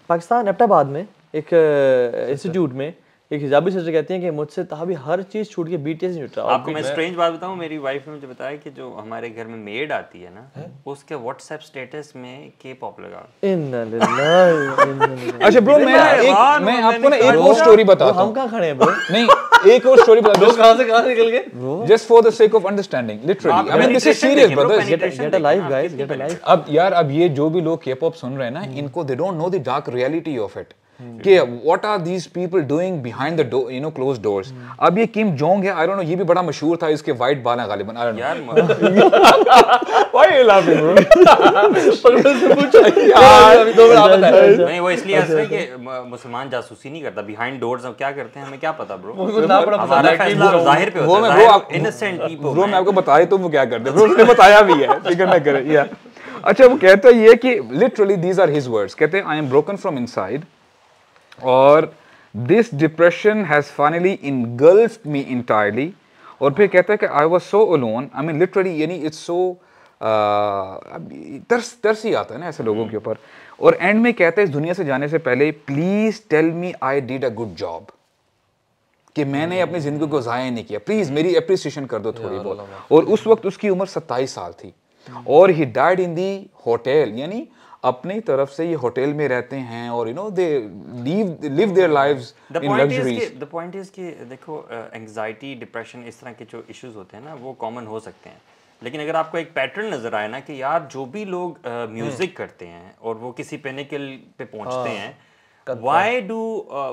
[SPEAKER 1] पाकिस्तान एबटाबाद में एक इंस्टीट्यूट अच्छा। में एक हिजाबी सिस्टर कहती है कि मुझसे तो अभी हर चीज़ छूट के बीटीएस नहीं छूटा आपको मैं स्ट्रेंज
[SPEAKER 3] बात बताऊं मेरी वाइफ ने मुझे बताया कि जो हमारे घर में मेड आती है ना उसके व्हाट्सएप स्टेटस में के पॉप लगा
[SPEAKER 1] अच्छा ब्रो मैं एक मैं आपको ना एक और स्टोरी बताता हूं हम कहां खड़े हैं ब्रो
[SPEAKER 2] नहीं एक और स्टोरी बता दो कहां से कहां निकल गए just for the sake of understanding literally I mean this is serious brother get a life guys get a life अब यार अब ये जो भी लोग के-पॉप सुन रहे हैं ना हम्म। इनको they don't know the dark reality of it कि what are these people doing behind the door you know close doors अब ये किम जोंग है आई डोंट नो ये भी बड़ा मशहूर था इसके वाइट बाल गालिबन
[SPEAKER 4] आई अच्छा, नहीं वो अच्छा। इसलिए हंस रहे कि
[SPEAKER 3] अच्छा, मुसलमान जासूसी नहीं करता बिहाइंड डोर्स क्या करते हैं हमें क्या पता ब्रो जाहिर पे होता है इनोसेंट पीपल ब्रो मैं
[SPEAKER 2] आपको बताया तो वो क्या करते ब्रो उसने बताया भी है फिकर ना करें या अच्छा वो कहता है ये कि literally these are his words कहते हैं I am broken from inside और this depression has finally girls me entirely और फिर कहता है कि I was so alone I mean literally यानी इट्स सो uh, तरस तरस ही आता है ना ऐसे लोगों के ऊपर और एंड में कहता है इस दुनिया से जाने से पहले please tell me I did a good job कि मैंने हम्म। अपनी ज़िंदगी को ज़ाया नहीं किया प्लीज़ मेरी अप्रिसिएशन कर दो थोड़ी बहुत और उस वक्त उसकी उम्र सत्ताईस साल थी हम्म। और ही डाइड इन दी होटल यानी अपनी तरफ से ये होटल में रहते हैं और you know they leave live their lives in luxuries
[SPEAKER 3] the point is कि देखो एंग्जायटी डिप्रेशन इस तरह के जो इश्यूज होते हैं ना वो कॉमन हो सकते हैं लेकिन अगर आपको एक पैटर्न नजर आए ना कि यार जो भी लोग म्यूजिक हम्म। uh, करते हैं और वो किसी पेनिकल पे पहुंचते हाँ, हैं why do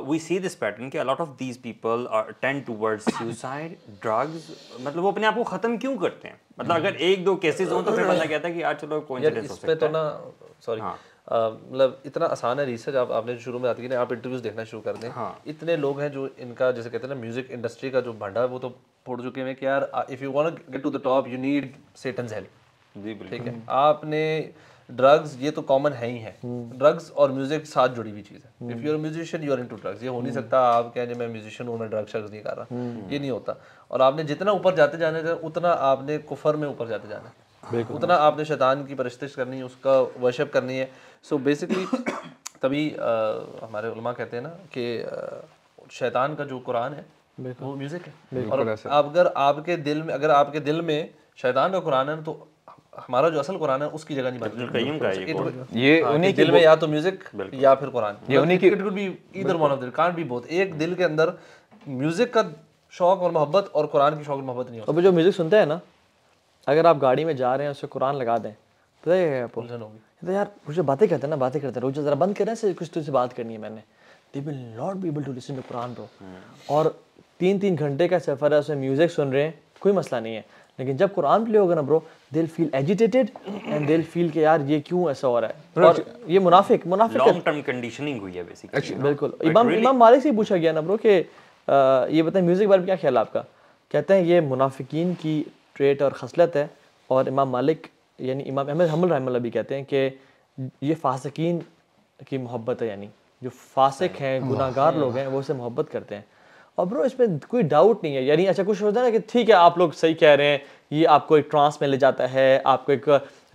[SPEAKER 3] we see this pattern कि a lot of these people are tend towards suicide drugs मतलब वो अपने आप को खत्म क्यों करते हैं मतलब अगर एक दो केसेस हो तो फिर बंदा कहता है कि यार चलो कोइंसिडेंस हो सकता है इस पे तो ना
[SPEAKER 4] सॉरी हाँ। मतलब इतना आसान है रिसर्च आप आपने शुरू में आती है ना आप इंटरव्यूज देखना शुरू कर दें हाँ। इतने लोग हैं जो इनका जैसे कहते हैं ना म्यूजिक इंडस्ट्री का जो भंडा है वो तो फोड़ चुके हैं कि यार if you want get to the top you need Satan's help जी ठीक है आपने ड्रग्स ये तो कॉमन है ही है ड्रग्स हम्म। और म्यूजिक साथ जुड़ी हुई चीज़ है if you are musician you're into drugs ये हो नहीं हम्म। सकता आप कहें मैं म्यूजिशियन हूँ मैं ड्रग्स शख्स नहीं कर रहा हम्म। ये नहीं होता और आपने जितना ऊपर जाते जाने उतना आपने कुफर में ऊपर जाते जाना है उतना आपने शैतान की परस्तिश करनी है उसका वर्शप करनी है सो so बेसिकली तभी आ, हमारे उलमा कहते हैं ना कि शैतान का जो कुरान है वो म्यूज़िक है और अगर आपके दिल में अगर आपके दिल में शैतान का कुरान है तो हमारा जो असल कुरान है उसकी जगह नहीं बनती ये हाँ, उन्हीं दिल में या तो म्यूजिक या फिर कुरान ये उन्हीं की it could be either one of दिल कांट बी बोथ एक दिल के अंदर म्यूजिक का शौक और मोहब्बत और कुरान की शौक और मोहब्बत नहीं होती
[SPEAKER 1] जो म्यूजिक सुनते हैं ना अगर आप गाड़ी में जा रहे हैं उसे कुरान लगा दें पता है आपको तो यार मुझे बातें करते हैं ना बातें करते रोजा ज़रा बंद कर रहे हैं कुछ तुझसे बात करनी है मैंने they will not be able to listen to कुरान रो और तीन तीन घंटे का सफ़र है उसमें म्यूज़िक सुन रहे हैं कोई मसला नहीं है लेकिन जब कुरान प्ले होगा ना ब्रो दिल फील एजिटेटेड एंड दिल फील के यार ये क्यों ऐसा हो रहा है और ये मुनाफिक मुनाफिक लॉन्ग
[SPEAKER 3] टर्म कंडीशनिंग हुई है बेसिकली
[SPEAKER 1] बिल्कुल इमाम इमाम मालिक से पूछा गया ना ब्रो कि ये बताएं म्यूज़िक बारे में क्या ख्याल है आपका कहते हैं ये मुनाफिकीन की ट्रेट और खसलत है और इमाम मालिक यानी इमाम अहमद हमल रहमल भी कहते हैं कि ये फासकिन की मोहब्बत है यानी जो फासिक हैं गुनागार लोग हैं वो उसे मोहब्बत करते हैं और ब्रो इसमें कोई डाउट नहीं है यानी अच्छा कुछ होता है ना कि ठीक है आप लोग सही कह रहे हैं ये आपको एक ट्रांस में ले जाता है आपको एक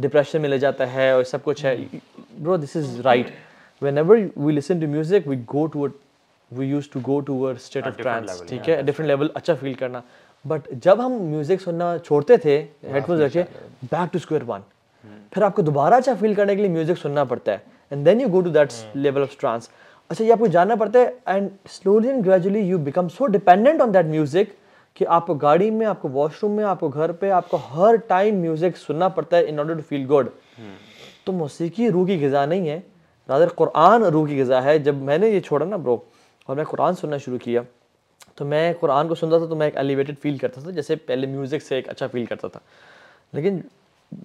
[SPEAKER 1] डिप्रेशन में ले जाता है और सब कुछ है bro this is right whenever we listen to music we go to we use to go to our state of trance ठीक है डिफरेंट लेवल अच्छा फील करना बट जब हम म्यूजिक सुनना छोड़ते थे हेडफोन रखे बैक टू स्क्वायर वन फिर आपको दोबारा अच्छा फील करने के लिए म्यूजिक सुनना पड़ता है and then you go to that level of trance अच्छा ये आपको जानना पड़ता है and slowly and gradually you become so dependent on that music कि आपको गाड़ी में आपको वॉशरूम में आपको घर पे आपको हर टाइम म्यूजिक सुनना पड़ता है in order to feel good तो मौसीकी रूह की गज़ा नहीं है रादर कुरान रूह की गज़ा है जब मैंने ये छोड़ा ना ब्रो और मैं कुरान सुनना शुरू किया तो मैं कुरान को सुनता था तो मैं एक एलिवेटेड फील करता था जैसे पहले म्यूज़िक से एक अच्छा फील करता था लेकिन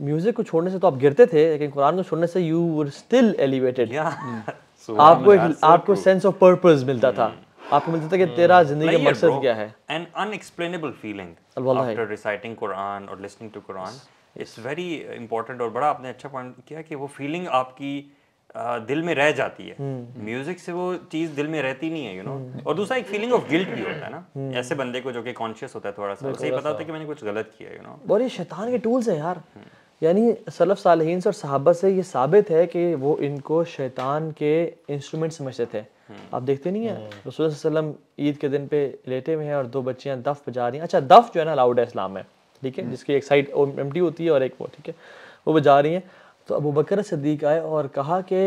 [SPEAKER 1] म्यूज़िक को छोड़ने से तो आप गिरते थे लेकिन कुरान को छोड़ने से यू वर स्टिल एलिवेटेड आपको
[SPEAKER 3] एक आपको
[SPEAKER 1] सेंस ऑफ पर्पस मिलता था hmm. आपको मिलता था कि तेरा hmm. जिंदगी का मकसद क्या है
[SPEAKER 3] an unexplainable feeling after reciting कुरान और लिसनिंग टू कुरान इट्स वेरी इंपॉर्टेंट और बड़ा आपने अच्छा पॉइंट किया कि वो फीलिंग आपकी दिल में रह जाती है म्यूजिक हम्म। से वो चीज दिल में रहती नहीं है यू you नो know? हम्म। और दूसरा एक फीलिंग ऑफ गिल्ट भी होता है ना हम्म। ऐसे बंदे को जो कि कॉन्शियस होता है थोड़ा सा उसे ही पता होता है कि मैंने कुछ गलत किया यू नो
[SPEAKER 1] और ये शैतान के टूल्स हैं यार यानी सलफ सालहीन और सहाबा से ये साबित है कि वो इनको शैतान के इंस्ट्रूमेंट समझते थे आप देखते नहीं हैं रसूल वसल्लम ईद के दिन पे लेटे हुए हैं और दो बच्चियां दफ बजा रही हैं अच्छा दफ जो है ना अलाउड है इस्लाम में ठीक है जिसकी एक साइड एम होती है और एक वो ठीक है वो बजा रही हैं तो अबू बकर सदीक आए और कहा कि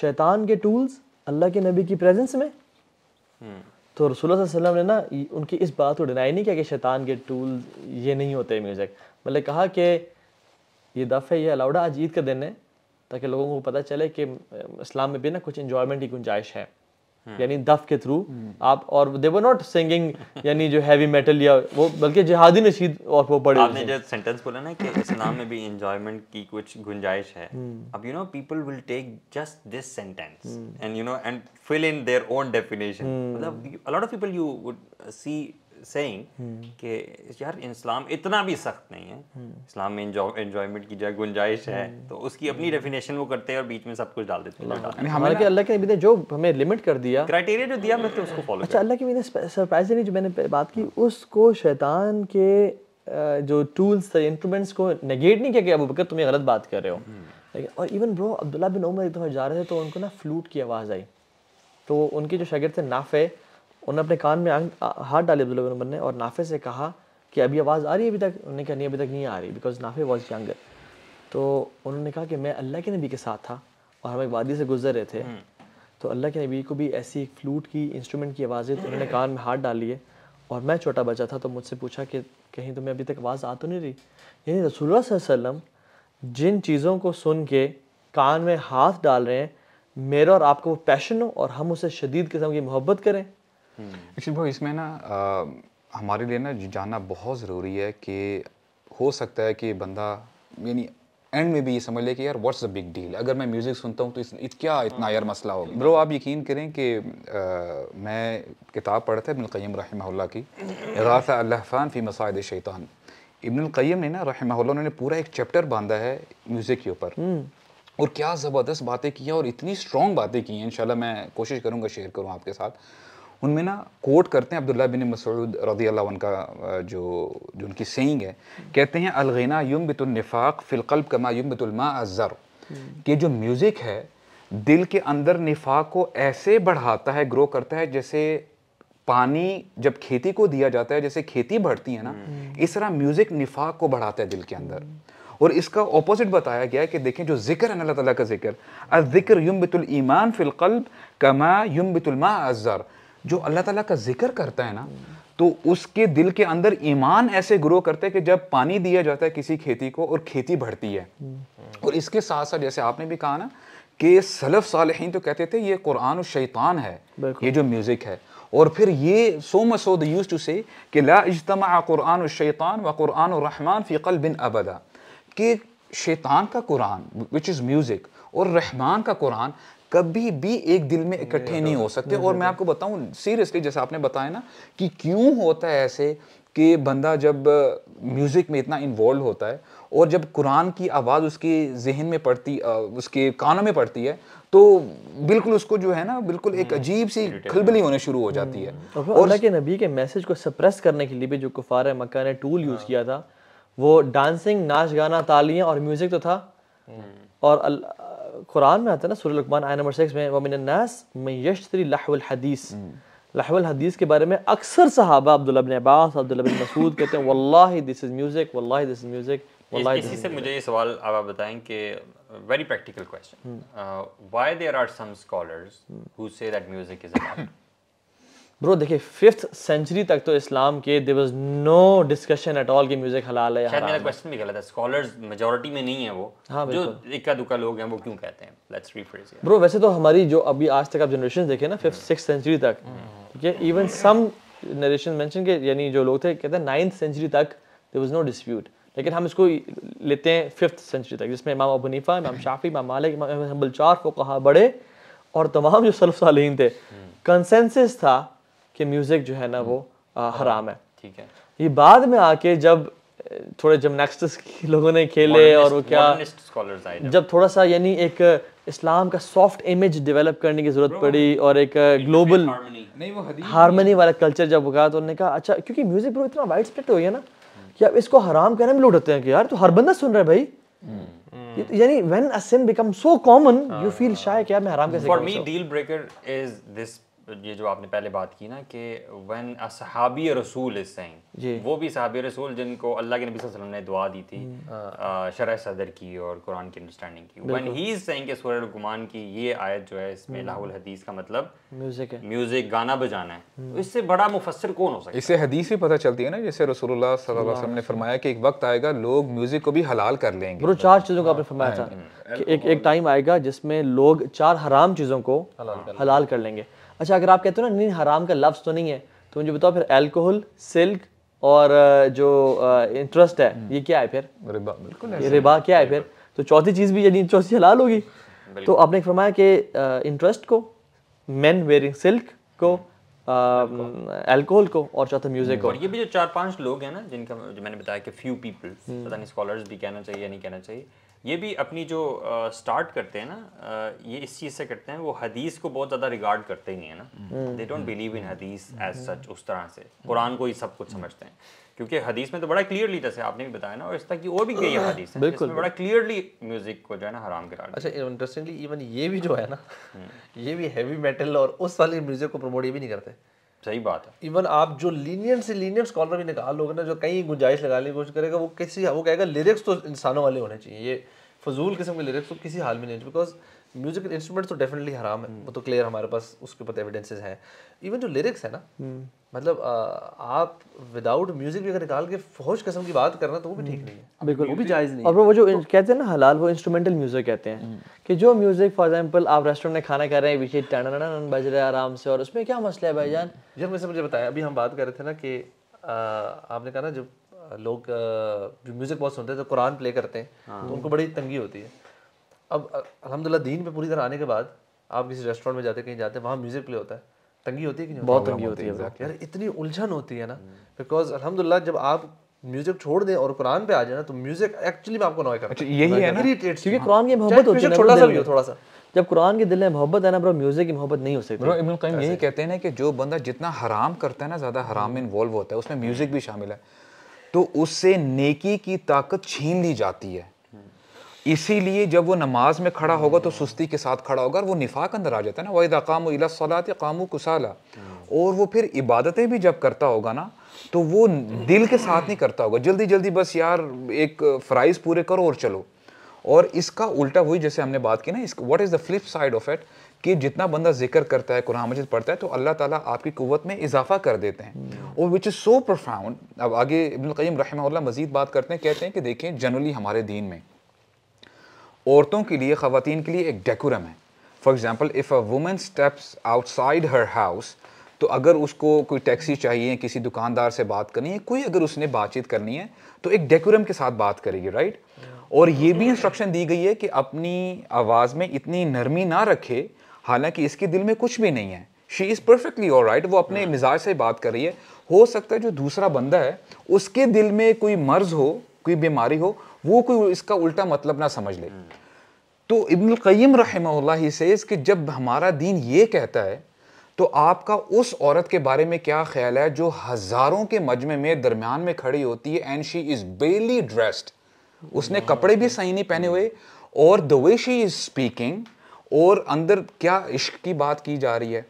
[SPEAKER 1] शैतान के टूल्स अल्लाह के नबी की प्रेजेंस में हम्म। तो रसूल वसल्लम ने ना उनकी इस बात को डिनाई नहीं किया कि शैतान के टूल ये नहीं होते म्यूज़िक मतलब कहा कि ये दफ़े ये अलाउडा आज ईद का दिन है ताकि लोगों को पता चले कि इस्लाम में भी ना कुछ इन्जॉयमेंट की गुंजाइश है Hmm. यानी दफ के थ्रू hmm. आप और दे वर नॉट सिंगिंग यानी जो हैवी मेटल या वो बल्कि जिहादी नशीद और वो पड़े आपने जो
[SPEAKER 3] सेंटेंस बोला ना कि इस्लाम में भी एंजॉयमेंट की कुछ गुंजाइश है hmm. अब you know people will take just this sentence and you know and fill in their own definition मतलब a lot of people you would see saying कि यार इस्लाम इतना भी सख्त नहीं है इस्लाम में एंजॉयमेंट की जो गुंजाइश है तो उसकी अपनी डेफिनेशन वो करते हैं और बीच में सब कुछ डाल देते हैं हमारे तो के अल्लाह
[SPEAKER 1] के नबी ने जो हमें लिमिट
[SPEAKER 3] कर दिया क्राइटेरिया जो दिया मैं तो उसको फॉलो अच्छा अल्लाह
[SPEAKER 1] के नबी ने सरप्राइजली जो मैंने बात की उसको शैतान के जो टूल्स थे इंस्ट्रूमेंट्स को नेगेट नहीं किया कि अबू बकर तुम ये गलत बात कर रहे हो और इवन ब्रो अब्दुल्ला बिन उमर एक दफ़ा जा रहे थे तो उनको ना फ्लूट की आवाज़ आई तो उनके जो शागिर थे नाफे उन्होंने अपने कान में हाथ डाले अब्दुल्ला बिन उमर ने और नाफे से कहा कि अभी आवाज़ आ रही है अभी तक उन्होंने कहा नहीं अभी तक नहीं आ रही बिकॉज नाफे वॉज यंगर तो उन्होंने कहा कि मैं अल्लाह के नबी के साथ था और हम एक वादी से गुजर रहे थे हम्म। तो अल्लाह के नबी को भी ऐसी एक फ्लूट की इंस्ट्रूमेंट की आवाज़ें तो उन्होंने कान में हाथ डाल लिए और मैं छोटा बच्चा था तो मुझसे पूछा कि कहीं तुम्हें अभी तक आवाज़ आ तो नहीं रही यानी रसूल जिन चीज़ों को सुन के कान में हाथ डाल रहे हैं मेरा और आपका वो पैशन हो और हम उसे शदीद किस्म की मोहब्बत करें
[SPEAKER 2] एक्चुअली भाई इसमें ना हमारे लिए ना जानना बहुत ज़रूरी है कि हो सकता है कि बंदा यानी एंड में भी ये समझ ले कि यार व्हाट्स द बिग डील अगर मैं म्यूज़िक सुनता हूँ तो इस, इत क्या इतना यार मसला हो ब्रो हाँ। आप यकीन करें कि आ, मैं किताब पढ़ा था इबनकैम रहमल्ला की रासा अल्लाफ़ान फ़ी मसाद शैतान इबनकैम ने ना रहमल्ला उन्होंने पूरा एक चैप्टर बांधा है म्यूज़िक के ऊपर हम्म। और क्या ज़बरदस्त बातें की हैं और इतनी स्ट्रॉन्ग बातें की हैं इन मैं कोशिश करूँगा शेयर करूँ आपके साथ उनमें ना कोट करते हैं अब्दुल्ला बिन मसूद रदी अल्लाह का जो जो उनकी सेंग है कहते हैं अलगना युम बतुलनफाक फ़िलकल्ब कमा युम बतुलमा अज़र कि जो म्यूज़िक है दिल के अंदर निफाक को ऐसे बढ़ाता है ग्रो करता है जैसे पानी जब खेती को दिया जाता है जैसे खेती बढ़ती है ना हम्म। इस तरह म्यूज़िक निफाक को बढ़ाता है दिल के अंदर और इसका ऑपोजिट बताया गया है कि देखें जो जिक्र है अल्लाह ताला का जिक्र अज़िक्र युम बितुल ईमान फ़िलकल्ब कमा युम बतुलमा अज़र जो अल्लाह ताला का जिक्र करता है ना तो उसके दिल के अंदर ईमान ऐसे ग्रो करते हैं कि जब पानी दिया जाता है किसी खेती को और खेती बढ़ती है और इसके साथ साथ जैसे आपने भी कहा ना कि सलफ साल तो कहते थे ये कुरान शैतान है ये जो म्यूज़िक है और फिर ये सो मसोद यूज टू से कि ला इजतमा कुरान शैतान व कुरान रहमान फ़िकल बिन अबदा कि शैतान का कुरान विच इज़ म्यूज़िक और रहमान का कुरान कभी भी एक दिल में इकट्ठे नहीं हो सकते और मैं आपको बताऊं सीरियसली जैसे आपने बताया ना कि क्यों होता है ऐसे कि बंदा जब म्यूज़िक में इतना इन्वॉल्व होता है और जब कुरान की आवाज़ उसके जहन में पड़ती उसके कानों में पड़ती है तो बिल्कुल उसको जो है ना बिल्कुल एक हम्म, अजीब सी खलबली होने शुरू हो जाती है हम्म, और के नबी के मैसेज को सप्रेस करने के लिए भी जो कुफार मक्का
[SPEAKER 1] ने टूल यूज़ हाँ। किया था वो डांसिंग नाच गाना तालियां और म्यूज़िक तो था हम्म। और कुरान में आता है ना सूर्य लकमान आय नंबर सिक्स में वमिनन्नास में यशतरी लाहवल हदीस लाहवल हदीस के बारे में अक्सर सहाबा अब्दुल्ला बिन अब्बास अब्दुल्ला बिन मसूद कहते हैं वल्लाह दिस इज़ म्यूज़िक वल्लाह दिस इज़ म्यूज़िक वल्लाह इसी से मुझे
[SPEAKER 3] ये सवाल अब आप बताएं कि very practical question why there are some scholars who say that music is about
[SPEAKER 1] bro देखिए फिफ्थ सेंचुरी तक तो इस्लाम के there was no discussion at all की म्यूजिक हलाल है मेरा क्वेश्चन
[SPEAKER 3] भी गलत है स्कॉलर्स मेजोरिटी में नहीं है वो हाँ जो इक्का दुक्का लोग हैं वो क्यों कहते हैं लेट्स रीफ्रेज ब्रो
[SPEAKER 1] वैसे तो हमारी जो अभी आज तक आप जनरेशन देखे ना फिफ्थ सिक्स सेंचुरी तक हम्म। ठीक है इवन सम नरेशन मेंशन के यानी जो लोग थे कहते हैं नाइन्थ सेंचुरी तक दे वॉज नो डिस्प्यूट लेकिन हम इसको लेते हैं फिफ्थ सेंचुरी तक जिसमें इमाम अबनीफा इमाम शाफी इमाम मालिक इमाम हम्बल चार को कहा बड़े और तमाम जो सल्फ सालीन थे कंसेंसिस हम्म। था कि म्यूज़िक जो है ना वो हम्म। आ, हराम है ठीक है ये बाद में आके जब थोड़े जिमनेस्टिक्स लोगों ने खेले और वो क्या जब थोड़ा सा यानी एक इस्लाम का सॉफ्ट इमेज डेवलप करने की जरूरत पड़ी और एक ग्लोबल हारमोनी वाला कल्चर जब उगा तो उन्होंने कहा अच्छा क्योंकि म्यूजिक ब्रो इतना वाइड स्प्रेड हो गया ना कि अब इसको हराम करने में लोग डरते हैं कि यार तो हर बंदा सुन रहा है भाई
[SPEAKER 3] हम्म। तो
[SPEAKER 1] यानी when a sin become so common you feel shy कि यार मैं हराम कैसे for me
[SPEAKER 3] deal breaker is this ये जो आपने पहले बात की ना कि वन असहाबी रसूल इज सेइंग वो भी सहाबी रसूल जिनको अल्लाह के नबी वसल्लम ने दुआ दी थी हम्म। शरा सदर की और कुरान की अंडरस्टैंडिंग की वन ही इज सेइंग कि गुमान की ये आयत जो है इसमें हम्म। लाहौल हदीस का मतलब म्यूजिक है म्यूजिक गाना बजाना है तो हम्म। इससे बड़ा मुफसर कौन हो सकता है
[SPEAKER 2] इससे हदीस भी पता चलती है ना जैसे रसूल सल्लल्लाहु ने फरमाया कि एक वक्त आएगा लोग म्यूजिक को भी हलाल कर लेंगे
[SPEAKER 3] चार चीजों का आपने हाँ। फरमाया था हाँ।
[SPEAKER 1] कि एक एक टाइम आएगा जिसमें लोग चार हराम चीजों को हलाल कर लेंगे अच्छा अगर आप कहते हो ना नहीं हराम का लफ्ज़ तो नहीं है तो मुझे बताओ फिर एल्कोहल सिल्क और जो इंटरेस्ट है ये क्या है फिर रिबा बिल्कुल ये रिबा क्या है फिर तो चौथी चीज़ भी यानी चौथी हलाल होगी तो आपने फरमाया कि इंटरेस्ट को मेन वेयरिंग सिल्क को अल्कोहल को और चौथा म्यूजिक को और ये
[SPEAKER 3] भी जो चार पांच लोग हैं ना जिनका जो मैंने बताया कि फ्यू हम्म। पीपल पता नहीं स्कॉलर्स भी कहना चाहिए या नहीं कहना चाहिए ये भी अपनी जो स्टार्ट करते हैं ना ये इस चीज़ से करते हैं वो हदीस को बहुत ज़्यादा रिगार्ड करते ही नहीं है ना दे डोंट बिलीव इन हदीस एज सच हम्म। उस तरह से कुरान को ही सब कुछ समझते हैं क्योंकि हदीस में तो बड़ा क्लियरली जैसे आपने भी बताया ना और इस तरह की और भी कई हदीस है बिल्कुल बड़ा क्लियरली म्यूजिक को जो है ना हराम करार अच्छा इंटरेस्टिंगली इवन ये भी जो है ना हम्म। ये भी हैवी मेटल और उस वाले
[SPEAKER 4] म्यूजिक को प्रमोट ये भी नहीं करते सही बात है इवन आप जो लीनियंट से लीनियंट स्कॉलर भी निकाल लोगे ना जो कहीं गुंजाइश लगाने की कोशिश करेगा वो किसी वो कहेगा लिरिक्स तो इंसानों वाले होने चाहिए ये फजूल किस्म के लिरिक्स तो किसी हाल में नहीं बिकॉज म्यूजिकल इंस्ट्रूमेंट तो डेफिनेटली हराम है वो तो क्लियर हमारे पास उसके ऊपर एविडेंसेज हैं इवन जो लिरिक्स है ना हम्म। मतलब आप विदाउट म्यूजिक भी अगर निकाल के फौज किस्म की बात करना तो वो भी ठीक हम्म। नहीं
[SPEAKER 1] है बिल्कुल वो भी जायज़ नहीं और वो जो कहते हैं ना हलाल वो इंस्ट्रूमेंटल म्यूजिक कहते हैं हम्म। कि जो म्यूजिक फॉर एग्जांपल आप रेस्टोरेंट में खाना खा रहे हैं पीछे टन बज रहे हैं आराम से और
[SPEAKER 4] उसमें क्या मसला है भाई जान जब मैं मुझे बताया अभी हम बात कर रहे थे ना कि आपने कहा ना जब लोग म्यूज़िक बहुत सुनते हैं तो कुरान प्ले करते हैं हाँ। तो उनको बड़ी तंगी होती है अब अलहमदिल्ला दीन पे पूरी तरह आने के बाद आप किसी रेस्टोरेंट में जाते कहीं जाते हैं वहाँ म्यूज़िक प्ले होता है तंगी होती है कि नहीं बहुत हाँ, तंगी होती है यार इतनी उलझन होती है ना बिकॉज हम्म। अलहमदिल्ला जब आप म्यूजिक छोड़ दें और कुरान पे आ जाए ना तो म्यूजिक एक्चुअली में आपको नॉय कर अच्छा, यही है ना क्योंकि कुरान की मोहब्बत होती है थोड़ा सा भी हो थोड़ा सा
[SPEAKER 2] जब कुरान के दिल में मोहब्बत है ना ब्रो म्यूजिक की मोहब्बत नहीं हो सकती
[SPEAKER 4] ब्रो यही
[SPEAKER 2] कहते हैं ना कि जो बंदा जितना हराम करता है ना ज्यादा हराम में इन्वॉल्व होता है उसमें म्यूजिक भी शामिल है तो उससे नेकी की ताकत छीन ली जाती है इसीलिए जब वो नमाज में खड़ा होगा तो सुस्ती के साथ खड़ा होगा और वो निफाक अंदर आ जाता है ना वही काम इलासलात कामू कुसाला और वो फिर इबादतें भी जब करता होगा ना तो वो दिल के साथ नहीं करता होगा जल्दी जल्दी बस यार एक फ़्राइज़ पूरे करो और चलो और इसका उल्टा हुई जैसे हमने बात की ना इस what is the flip side of it कि जितना बंदा जिक्र करता है कुरान मजिद पढ़ता है तो अल्लाह ताला आपकी कुत में इजाफा कर देते हैं हम्म। और विच इज़ सो प्रोफाउंड अब आगे इब्न कईम मजीद बात करते हैं कहते हैं कि देखें जनरली हमारे दीन में औरतों के लिए खातन के लिए एक डेकोरम है for example if a women steps outside her house तो अगर उसको कोई टैक्सी चाहिए किसी दुकानदार से बात करनी है कोई अगर उसने बातचीत करनी है तो एक डेकोरम के साथ बात करेगी राइट और ये भी इंस्ट्रक्शन दी गई है कि अपनी आवाज़ में इतनी नरमी ना रखे हालांकि इसके दिल में कुछ भी नहीं है शी इज़ परफेक्टली और राइट वो अपने हाँ। मिजाज से बात कर रही है हो सकता है जो दूसरा बंदा है उसके दिल में कोई मर्ज हो कोई बीमारी हो वो कोई इसका उल्टा मतलब ना समझ ले हम्म। तो इब्न क़य्यम ही से इसके जब हमारा दीन ये कहता है तो आपका उस औरत के बारे में क्या ख्याल है जो हज़ारों के मजमे में दरमियान में खड़ी होती है and she is badly dressed उसने कपड़े भी सही नहीं पहने हुए और the way she is speaking और अंदर क्या इश्क की बात की जा रही है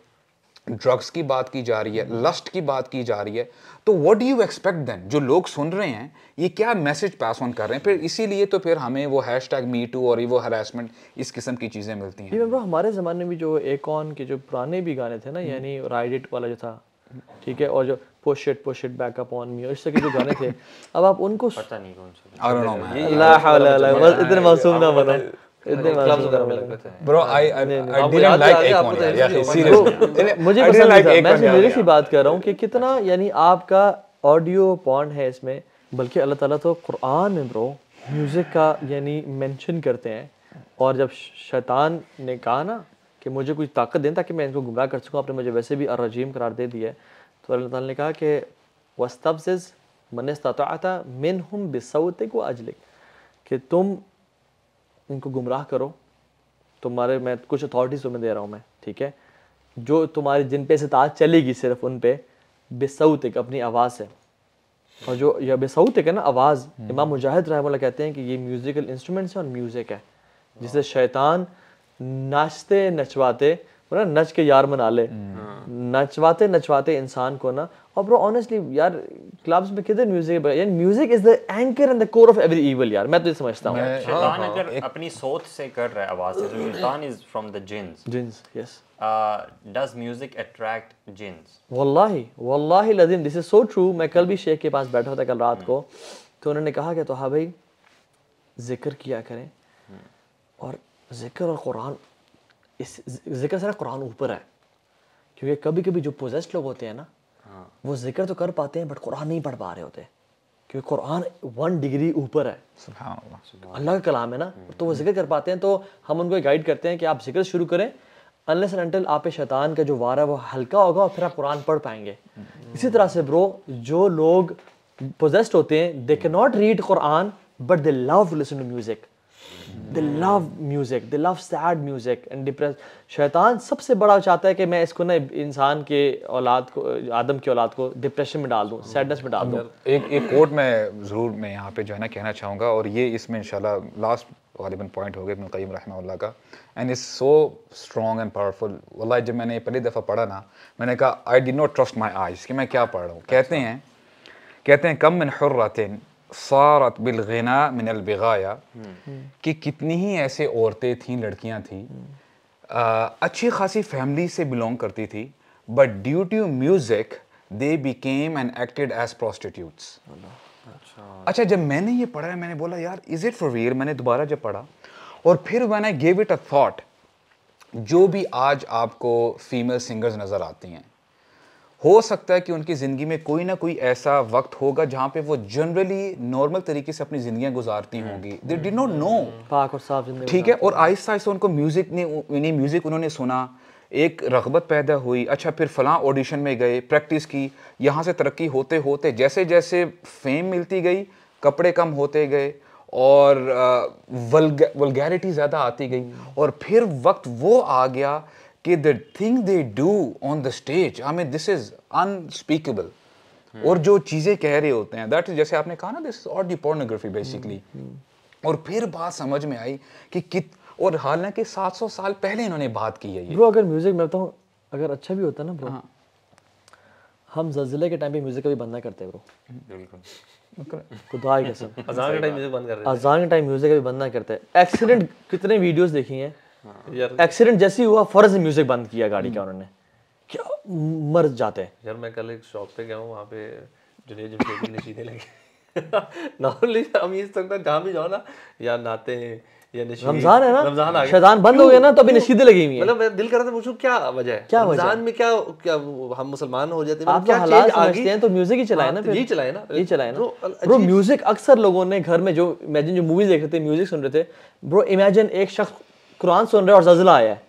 [SPEAKER 2] ड्रग्स की बात की जा रही है लस्ट की बात की जा रही है तो what do you expect then जो लोग सुन रहे हैं ये क्या मैसेज पास ऑन कर रहे हैं फिर इसीलिए तो फिर हमें वो हैश टैग मी टू और वो हरासमेंट इस किस्म की चीज़ें मिलती
[SPEAKER 1] हैं ब्रो हमारे ज़माने में जो एकॉन के जो पुराने भी गाने थे ना हम्म। यानी राइडिट वाला जो था ठीक है और जो पोशेट पोशेट बैकअप ऑन मी और इस तरह जो गाने थे अब आप उनको पता नहीं कौन सा तो इतने मासूम ना बनो
[SPEAKER 3] मेरे से
[SPEAKER 1] हाँ। तो बात कर रहा कि कितना यानी आपका ऑडियो है इसमें बल्कि अल्लाह ताला तो कुरान में ब्रो म्यूजिक का यानी मेंशन करते हैं और जब शैतान ने कहा ना कि मुझे कुछ ताकत दें ताकि मैं इनको गुमराह कर सकूँ आपने मुझे वैसे भी अरजीम करार दे दिया है तो अल्लाह ताला ने कहा कि मिन हम बिसौतिक को अजलिक कि तुम इनको गुमराह करो तुम्हारे मैं कुछ अथॉरिटीज़ तुम्हें दे रहा हूँ मैं ठीक है जो तुम्हारे जिन पे ताज चलेगी सिर्फ उन पे बेसऊतिक अपनी आवाज़ से और जो यह एक है ना आवाज़ हम्म। इमाम मुजाहिद रहमल्ला कहते हैं कि ये म्यूज़िकल इंस्ट्रूमेंट्स हैं और म्यूज़िक है जिसे शैतान नाचते नचवाते ना नच के यार मना ले हम्म। नचवाते नचवाते इंसान को ना और ब्रो ऑनेस्टली यार क्लब्स में कितने म्यूजिक यार music is the anchor and the core of every evil यार मैं तो ये समझता हूं शैतान हाँ, हाँ, अगर
[SPEAKER 3] एक... अपनी सोच से कर रहा है आवाज से शैतान is from the jinns jinns yes does music attract jinns
[SPEAKER 1] वल्लाही वल्लाही लजीम दिस इज सो ट्रू मैं कल भी शेख के पास बैठा था कल रात को तो उन्होंने कहा कि तो हां भाई जिक्र किया करें और जिक्र और कुरान इस जिक्र सारा कुरान ऊपर है क्योंकि कभी कभी जो पोजेस्ड लोग होते हैं ना वो जिक्र तो कर पाते हैं बट कुरान नहीं पढ़ पा रहे होते क्योंकि कुरान वन डिग्री ऊपर है अल्लाह का कलाम है ना तो वो जिक्र कर पाते हैं तो हम उनको गाइड करते हैं कि आप जिक्र शुरू करें अनलेस अनटिल आप शैतान का जो वारा है वो हल्का होगा और फिर आप कुरान पढ़ पाएंगे इसी तरह से ब्रो जो लोग पोजेस्ट होते हैं दे के not read Quran but they love to listen to music they love music they love sad music and depress शैतान सबसे बड़ा चाहता है कि मैं इसको ना इंसान के औलाद को आदम की औलाद को डिप्रेशन में डाल दूँ सैडनेस में डाल दूँ एक एक कोट
[SPEAKER 2] मैं ज़रूर मैं यहाँ पे जो है ना कहना चाहूँगा और ये इसमें इनशाला लास्ट गालिबन पॉइंट हो गया इबन कईम रहमा का and is so strong and powerful वाला जब मैंने पहली दफ़ा पढ़ा ना मैंने कहा I did not trust my eyes कि मैं क्या पढ़ रहा हूँ कहते हैं कहते हैं कम मिन हुर्रतिन सारत बिलगना मिनल बिगाया हम्म। कि कितनी ही ऐसे औरतें थीं लड़कियां थीं हम्म। अच्छी खासी फैमिली से बिलोंग करती थी but due to music they became and acted as prostitutes अच्छा जब मैंने ये पढ़ा है मैंने बोला यार इज़ इट फॉर रियल मैंने दोबारा जब पढ़ा और फिर when I gave it a thought जो भी आज आपको फीमेल सिंगर्स नज़र आती हैं हो सकता है कि उनकी ज़िंदगी में कोई ना कोई ऐसा वक्त होगा जहाँ पे वो जनरली नॉर्मल तरीके से अपनी जिंदगियाँ गुजारती हम्म। होंगी दे डिन नॉट नो पाक और साफ ठीक है और आहिस्ता आहिस्ता उनको म्यूज़िक ने यानी म्यूज़िक उन्होंने सुना एक रगबत पैदा हुई अच्छा फिर फलां ऑडिशन में गए प्रैक्टिस की यहाँ से तरक्की होते होते जैसे जैसे फेम मिलती गई कपड़े कम होते गए और वल्गैरिटी ज़्यादा आती गई हम्म। और फिर वक्त वो आ गया कि the thing they do on the stage I mean this is unspeakable और जो चीज़ें कह रहे होते हैं दैट जैसे आपने कहा ना this is audio pornography basically और फिर बात समझ में आई कि कित और हालांकि 700 साल पहले इन्होंने बात की है ये ब्रो अगर म्यूजिक में बताऊं अगर अच्छा भी होता ना
[SPEAKER 1] ब्रो हाँ। हम जलजिले के टाइम पे म्यूजिक का भी बंदा करते ब्रो
[SPEAKER 2] बिल्कुल
[SPEAKER 1] खुदा के टाइम म्यूजिक बंद कर रहे अजान के टाइम म्यूजिक का भी बंदा करते एक्सीडेंट कितने वीडियोस देखी हैं एक्सीडेंट जैसे ही हुआ फर्ज से म्यूजिक बंद किया गाड़ी का उन्होंने हम्म। क्या मर जाते हैं
[SPEAKER 4] यार मैं कल एक शॉप पे गया हूँ वहाँ पे जुनेद जुनेदी ने सीधे लगे नॉर्मली हम इस तक तक जहाँ भी जाओ ना या नाते हैं रमजान है ना रमजान शैतान बंद हो गया ना तो अभी नशीदे लगी हुई मतलब दिल कर रहा था पूछूं क्या वजह है क्या रमजान में क्या क्या हम मुसलमान हो जाते हैं मतलब तो क्या चेंज आ गई हैं तो म्यूजिक ही हाँ, चलाए ना तो ये चलाए ना ये चलाए ना ब्रो
[SPEAKER 1] म्यूजिक अक्सर लोगों ने घर में जो इमेजिन जो मूवीज देख रहे थे म्यूजिक सुन रहे थे ब्रो इमेजिन एक शख्स कुरान सुन रहे और जजला आया है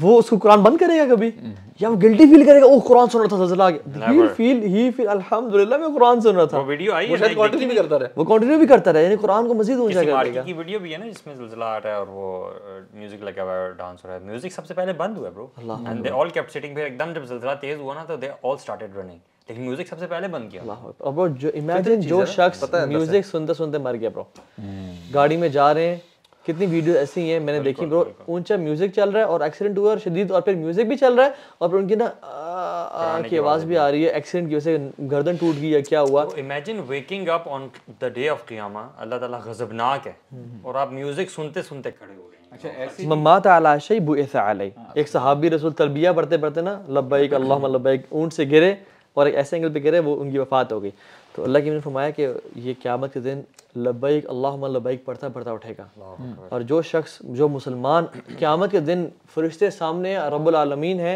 [SPEAKER 1] वो उसको कुरान बंद करेगा कभी हम्म। या वो गिल्टी फील करेगा ओह कुरान सुन रहा था जजला आ ही फील ही फील अल्हम्दुलिल्लाह मैं कुरान सुन रहा था वो वीडियो आई है कंटिन्यू भी करता रहा वो कंटिन्यू भी करता रहा यानी कुरान को मजीद ऊंचा करेगा देगा की
[SPEAKER 3] वीडियो भी है ना जिसमें जलजिला आ रहा है और वो म्यूजिक लगा हुआ है डांस हो रहा है म्यूजिक सबसे पहले बंद हुआ bro and they all kept sitting फिर एकदम जब जलजिला तेज हुआ ना तो दे ऑल स्टार्टेड रनिंग लेकिन म्यूजिक सबसे पहले बंद किया अल्लाह
[SPEAKER 1] अब जो इमेजिन तो जो शख्स म्यूजिक सुनते सुनते मर गया ब्रो हम्म। गाड़ी में जा रहे हैं कितनी वीडियो ऐसी हैं मैंने देखी ब्रो ऊंचा म्यूजिक चल रहा है और एक्सीडेंट हुआ और शदीद और फिर म्यूजिक भी चल रहा है और फिर उनकी ना की आवाज भी आ रही है एक्सीडेंट की वजह से गर्दन टूट गई या क्या हुआ imagine
[SPEAKER 3] waking up on the day of क़ियामा अल्लाह ताला गजबनाक है हम्म। और आप म्यूजिक सुनते सुनते खड़े हो अच्छा ऐसी मम्मा
[SPEAKER 1] हाँ। एक से गिरे और एक ऐसे एंगल पे गिरे वो उनकी वफात हो गई तो अल्लाह की फरमाया कि ये क़्यामत के दिन लबैक अल्लाह लबैक पढ़ता पढ़ता उठेगा और जो शख्स जो मुसलमान क़्यामत के दिन फरिश्ते सामने रबालमीन है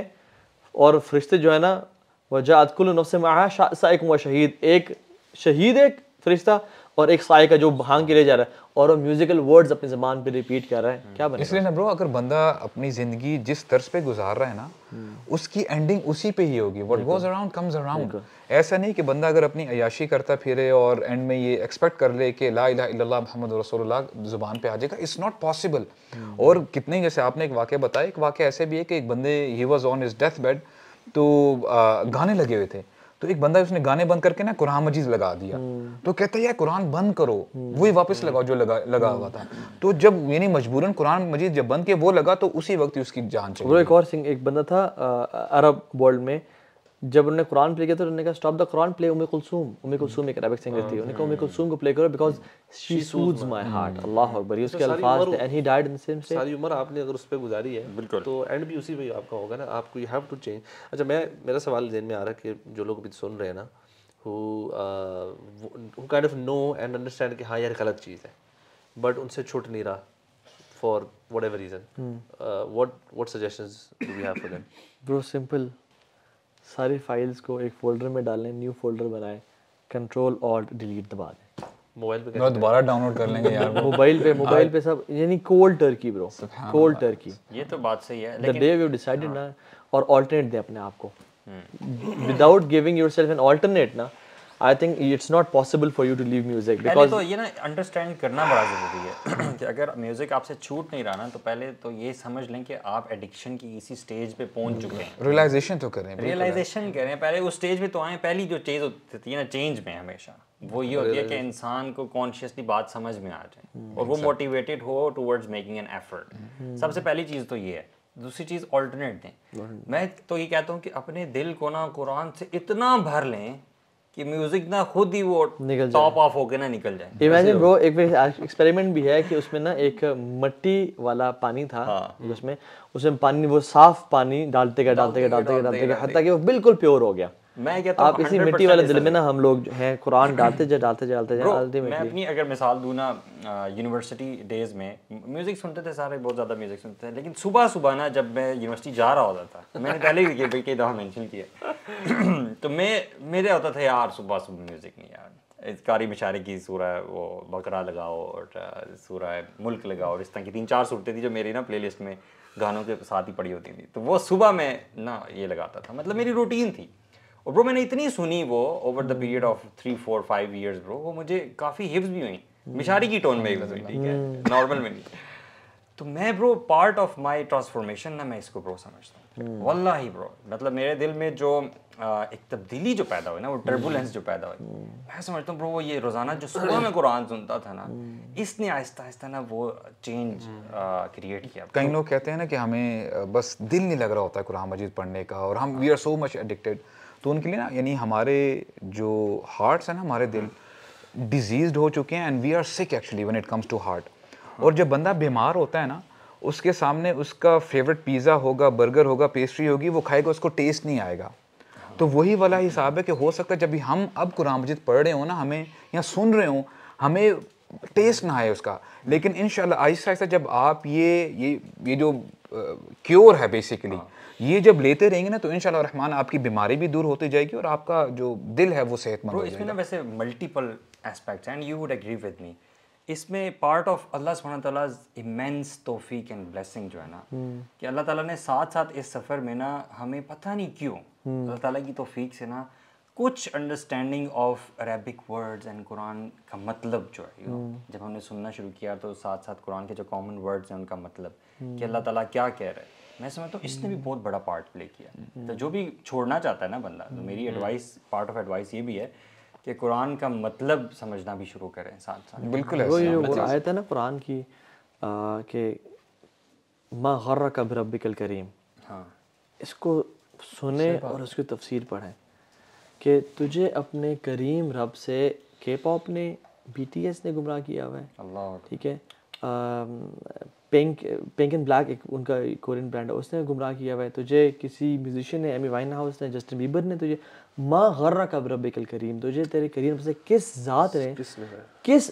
[SPEAKER 1] और फरिश्ते जो है ना वजातकुल नफ़ में आया शाह एक शहीद एक शहीद एक फरिश्ता और एक साय का जो भांग के लिए जा रहा है और वो म्यूजिकल वर्ड्स अपनी जबान पे रिपीट
[SPEAKER 2] कर रहा है क्या बने इसलिए ना ब्रो अगर बंदा अपनी जिंदगी जिस तर्ज पे गुजार रहा है ना हम्म। उसकी एंडिंग उसी पे ही होगी what goes around comes around ऐसा नहीं कि बंदा अगर अपनी अयाशी करता फिरे और एंड में ये एक्सपेक्ट कर ले कि ला इला इल्लल्लाह मोहम्मद रसूलुल्लाह जुबान पे आ जाएगा इट्स नॉट पॉसिबल और कितने जैसे आपने एक वाक्य बताया एक वाक्य ऐसे भी है कि एक बंदे ही was on his death bed तो गाने लगे हुए थे तो एक बंदा उसने गाने बंद करके ना कुरान मजीद लगा दिया हम्म। तो कहते हैं यार कुरान बंद करो हम्म। वही वापस लगाओ जो लगा लगा हुआ था हम्म। तो जब यानी मजबूरन कुरान मजीद जब बंद किया वो लगा तो उसी वक्त उसकी जान चली
[SPEAKER 1] एक और सिंह एक बंदा था अरब वर्ल्ड में जब उन्होंने कुरान प्ले किया तो उन्होंने कहा stop the Quran play Umm Kulthum Umm Kulthum एक अरबिक सिंगर थी हाँ, उन्होंने कहा उम्मे हाँ, कुलसूम हाँ। को प्ले करो बिकॉज शी सूज माय हार्ट अल्लाह अकबर ये उसके अल्फाज थे and he died in same से सारी
[SPEAKER 4] उम्र आपने अगर उस पे गुजारी है तो एंड भी उसी पे आपका होगा ना आपको यू हैव टू चेंज अच्छा मैं मेरा सवाल जहन में आ रहा है कि जो लोग अभी सुन रहे हैं ना who who kind of know and understand कि हां यार गलत चीज़ है बट उनसे छूट नहीं रहा for whatever reason what what suggestions do we have for them
[SPEAKER 1] bro simple सारी फाइल्स को एक फोल्डर में डालें न्यू फोल्डर बनाए कंट्रोल और डिलीट दबा दें
[SPEAKER 3] मोबाइल पे दोबारा डाउनलोड कर लेंगे यार मोबाइल पे मोबाइल हाँ।
[SPEAKER 1] पे सब यानी cold turkey bro cold turkey ये तो
[SPEAKER 3] बात सही है लेकिन द डे
[SPEAKER 1] यू डिसाइडेड ना और अल्टरनेट दे अपने आप को without giving yourself an alternate ना I think it's not possible for you to leave music because तो ये
[SPEAKER 3] ना अंडरस्टैंड करना बड़ा ज़रूरी है कि अगर म्यूजिक आपसे छूट नहीं रहा ना तो पहले तो ये समझ लें कि आप एडिक्शन की इसी स्टेज पे पहुंच चुके हैं
[SPEAKER 2] रियलाइजेशन तो करें रियलाइजेशन
[SPEAKER 3] करें पहले उस स्टेज पे तो आए पहली जो चीज़ होती है ना चेंज में हमेशा वो ये होती है कि इंसान को कॉन्शियसली बात समझ में आ जाए hmm, और वो मोटिवेटेड हो टुवर्ड्स मेकिंग एन एफर्ट सबसे पहली चीज़ तो ये है दूसरी चीज़ ऑल्टरनेट दें मैं तो ये कहता हूँ कि अपने दिल को ना कुरान से इतना भर लें कि म्यूजिक ना खुद ही वो निकल टॉप ऑफ होके ना निकल जाए इमेजिन
[SPEAKER 1] ब्रो एक एक्सपेरिमेंट भी है कि उसमें ना एक मट्टी वाला पानी था हाँ। उसमें उसमें पानी वो साफ पानी डालते गए डालते गए डालते गए डालते गए हत्या कि वो बिल्कुल प्योर हो गया
[SPEAKER 3] मैं कहता आप इसी मिट्टी वाले दिल में ना
[SPEAKER 1] हम लोग हैं कुरान डालते जा डालते जा डालते जा मैं अपनी
[SPEAKER 3] अगर मिसाल दूँ ना यूनिवर्सिटी डेज में म्यूज़िक सुनते थे सारे बहुत ज़्यादा म्यूज़िक सुनते थे लेकिन सुबह सुबह ना जब मैं यूनिवर्सिटी जा रहा होता था मैंने पहले भी कई कई दफ़ा मैंशन किया तो मैं मेरे होता था यार सुबह सुबह म्यूज़िक नहीं यार कारी मशारे की सूर है वो बकरा लगाओ और है मुल्क लगाओ इस तरह की तीन चार सूरतें थी जो मेरी ना प्लेलिस्ट में गानों के साथ ही पड़ी होती थी तो वो सुबह में ना ये लगाता था मतलब मेरी रूटीन थी और ब्रो मैंने इतनी सुनी वो over the period of three four five years bro वो मुझे काफ़ी हिप्स भी हुई मिशारी की टोन में एक बस ठीक है नॉर्मल हम्म। में नहीं तो मैं bro part of my transformation ना मैं इसको ब्रो समझता हूँ हम्म। वल्ला ही ब्रो मतलब मेरे दिल में जो आ, एक तब्दीली जो पैदा हुई ना वो टर्बुलेंस हम्म। जो पैदा हुई मैं समझता हूँ ब्रो वो ये रोज़ाना जो सुबह में कुरान सुनता था ना इसने आहिस्ता आहिस्ता ना वो चेंज क्रिएट किया कई
[SPEAKER 2] लोग कहते हैं ना कि हमें बस दिल नहीं लग रहा होता है कुरान मजीद पढ़ने का और हम we are so much addicted तो उनके लिए ना यानी हमारे जो हार्ट्स हैं ना हमारे दिल डिजीज हो चुके हैं and we are sick actually when it comes to heart और जब बंदा बीमार होता है ना उसके सामने उसका फेवरेट पिज़्ज़ा होगा बर्गर होगा पेस्ट्री होगी वो खाएगा उसको टेस्ट नहीं आएगा तो वही वाला हिसाब है कि हो सकता है जब भी हम अब कुरान मजिद पढ़ रहे हो ना हमें या सुन रहे हो हमें टेस्ट ना आए उसका लेकिन इन आहिस्ता आहिस्ता जब आप ये ये ये जो क्योर है बेसिकली हाँ। ये जब लेते रहेंगे ना तो इन रहमान आपकी बीमारी भी दूर होती जाएगी और आपका जो दिल है वो सेहतमंद इसमें ना
[SPEAKER 3] वैसे multiple aspects and you would agree with me इसमें पार्ट ऑफ अल्लाह सुबहान तलाज इमेंस तोफ़ी एंड ब्लेसिंग जो है ना हम्म। कि अल्लाह ताला ने साथ साथ इस सफ़र में ना हमें पता नहीं क्यों हम्म। अल्लाह ताला की तोफ़ी से ना कुछ understanding of Arabic words and Quran का मतलब जो है hmm. जब हमने सुनना शुरू किया तो साथ साथ कुरान के जो कॉमन वर्ड्स हैं उनका मतलब hmm. कि अल्लाह ताला क्या कह रहा है मैं समझता हूँ इसने भी हम्म। बहुत बड़ा पार्ट प्ले किया हम्म। तो जो भी छोड़ना चाहता है ना बंदा तो मेरी एडवाइस पार्ट ऑफ एडवाइस ये भी है कि कुरान का मतलब समझना भी शुरू करें साथ साथ बिल्कुल वो जो मतलब आयत
[SPEAKER 1] है ना कुरान की कि माँ गर्र कब रबिकल करीम हाँ इसको सुने और उसकी तफसीर पढ़ें कि तुझे अपने करीम रब से के पॉप ने बी ने गुमराह किया हुआ है ठीक है पिंक पिंक एंड ब्लैक एक उनका कोरियन ब्रांड है उसने गुमराह किया हुआ है तुझे तो किसी म्यूजिशियन ने एमी वाइन हाउस ने जस्टिन बीबर ने तुझे तो माँ गर्रा का रबिकल करीम तुझे तो तेरे करीम से किस जात ने किस, किस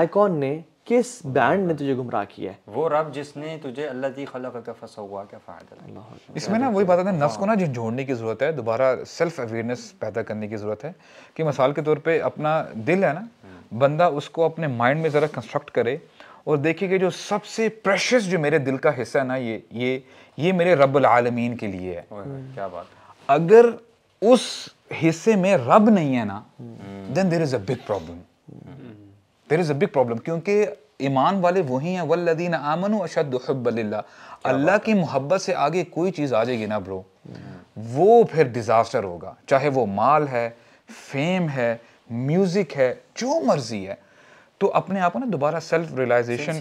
[SPEAKER 1] आइकॉन ने किस बैंड ने तुझे गुमराह
[SPEAKER 2] किया है
[SPEAKER 3] वो रब जिसने तुझे अल्लाह की खलक का फंसा हुआ क्या फ़ायदा इसमें
[SPEAKER 2] ना वही बात है नफ्स को ना हाँ। जो जोड़ने की ज़रूरत है दोबारा सेल्फ अवेयरनेस पैदा करने की ज़रूरत है कि मिसाल के तौर पे अपना दिल है ना हम्म। बंदा उसको अपने माइंड में ज़रा कंस्ट्रक्ट करे और देखिएगा जो सबसे प्रेशस जो मेरे दिल का हिस्सा है ना ये ये ये मेरे रब्बुल आलमीन के लिए है क्या बात अगर उस हिस्से में रब नहीं है ना then there is a big problem there is a big problem क्योंकि ईमान वाले वही हैं वल्लदीन आमन अशद हब्बल्ला अल्लाह की मोहब्बत से आगे कोई चीज़ आ जाएगी ना ब्रो हम्म। वो फिर डिज़ास्टर होगा चाहे वो माल है फेम है म्यूज़िक है जो मर्जी है तो अपने आप ना दोबारा सेल्फ रियलाइजेशन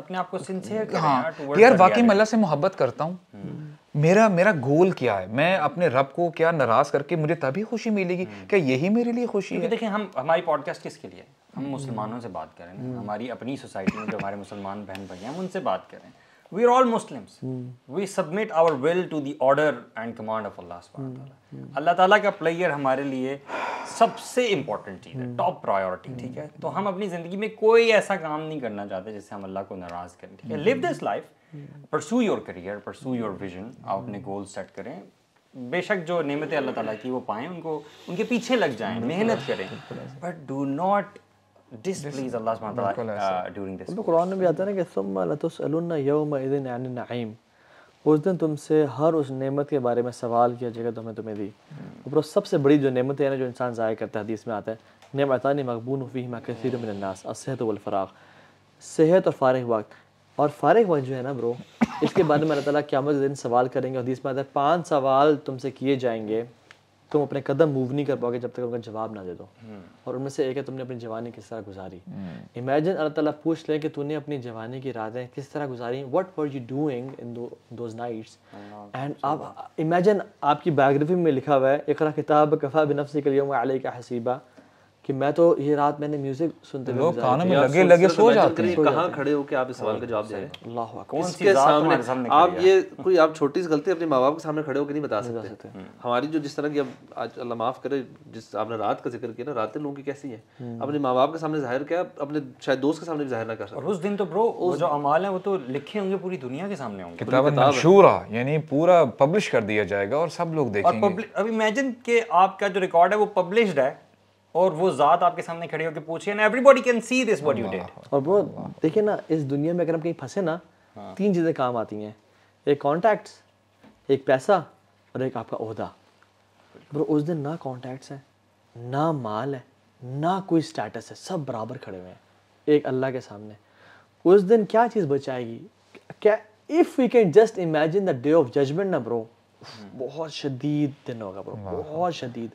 [SPEAKER 3] अपने आप को सिंसियर हाँ यार वाकई मैं अल्लाह
[SPEAKER 2] से मोहब्बत करता
[SPEAKER 3] हूँ
[SPEAKER 2] मेरा मेरा गोल क्या है मैं अपने रब को क्या नाराज करके मुझे तभी खुशी मिलेगी हम्म। क्या यही मेरे लिए खुशी है
[SPEAKER 3] देखिए हम हमारी पॉडकास्ट किसके लिए हम मुसलमानों से बात करें हम्म। हमारी अपनी सोसाइटी में जो हमारे मुसलमान बहन भाई हैं उनसे बात करें we are all Muslims. Hmm. We submit our will to the order and command of Allah subhanahu wa hmm. ta'ala. अल्लाह ताला का प्लेयर हमारे लिए सबसे इंपॉर्टेंट चीज़ है टॉप hmm. Priority hmm. ठीक है तो हम अपनी ज़िंदगी में कोई ऐसा काम नहीं करना चाहते जिससे हम अल्लाह को नाराज़ करें ठीक है live this life pursue your career pursue your vision आप अपने गोल सेट करें बेशक जो नियमतें अल्लाह ताला की वो पाएं उनको उनके पीछे लग जाएं मेहनत करें but do not displease Allah subhanahu wa ta'ala uh, during this.
[SPEAKER 1] Quran में भी आता है ना कि ثم لتسألن يومئذ عن النعيم उस दिन तुमसे हर उस नेमत के बारे में सवाल किया जाएगा तुम्हें तुम्हें दी hmm. ऊपर सबसे बड़ी जो नेमत है ना जो इंसान ज़ाया करता है हदीस में आता है नमतानी मकबून फ़ी मकसर मिनन्नास असहत वलफराग सेहत और फारग वक्त और फारग वक्त जो है ना ब्रो इसके बारे में अल्लाह ताला क्या दिन सवाल करेंगे हदीस में आता है पाँच सवाल तुमसे किए जाएंगे तुम अपने कदम मूव नहीं कर पाओगे जब तक उनका जवाब ना दे दो हम्म। और उनमें से एक है तुमने अपनी जवानी किस तरह गुजारी इमेजिन हम्म। अल्लाह ताला पूछ लें कि तूने अपनी जवानी की रातें किस तरह गुजारी what were you doing in those nights and आप इमेजिन आपकी बायोग्राफी में लिखा हुआ है इकरा किताब कफ़ा बिनफसी के लिए हसीबा कि मैं तो ये रात मैंने म्यूजिक सुनते हुए कानों में लगे लगे सो जाते हैं कहाँ
[SPEAKER 4] खड़े हो के आप इस सवाल का जवाब दे रहे हैं अल्लाह कौन सी सामने आप ये कोई आप छोटी सी गलती अपने माँ बाप के सामने खड़े होकर नहीं बता सकते हम्म। हमारी जो जिस तरह की अब आज अल्लाह माफ़ करे जिस आपने रात का जिक्र किया ना रातें लोगों की कैसी है हम्म। अपने माँ बाप के सामने जाहिर क्या अपने शायद दोस्त के सामने जाहिर ना कर सकते उस दिन तो ब्रो
[SPEAKER 3] जो अमाल है वो तो लिखे होंगे पूरी दुनिया के सामने होंगे किताब मंशूरा
[SPEAKER 2] यानी पूरा पब्लिश कर दिया जाएगा और सब लोग देखेंगे
[SPEAKER 3] और इमेजिन के आपका जो रिकॉर्ड है वो पब्लिश्ड है और वो जात आपके सामने खड़ी होकर पूछे रही everybody can see this what you did
[SPEAKER 2] और वो देखिए ना इस दुनिया में
[SPEAKER 1] अगर हम कहीं फंसे ना हाँ। तीन चीज़ें काम आती हैं एक कॉन्टैक्ट्स एक पैसा और एक आपका अहदा ब्रो उस दिन ना कॉन्टैक्ट्स है ना माल है ना कोई स्टेटस है सब बराबर खड़े हुए हैं एक अल्लाह के सामने उस दिन क्या चीज़ बचाएगी क्या if we can just imagine the day of judgement ना ब्रो हम्म। बहुत शदीद दिन होगा ब्रो बहुत शदीद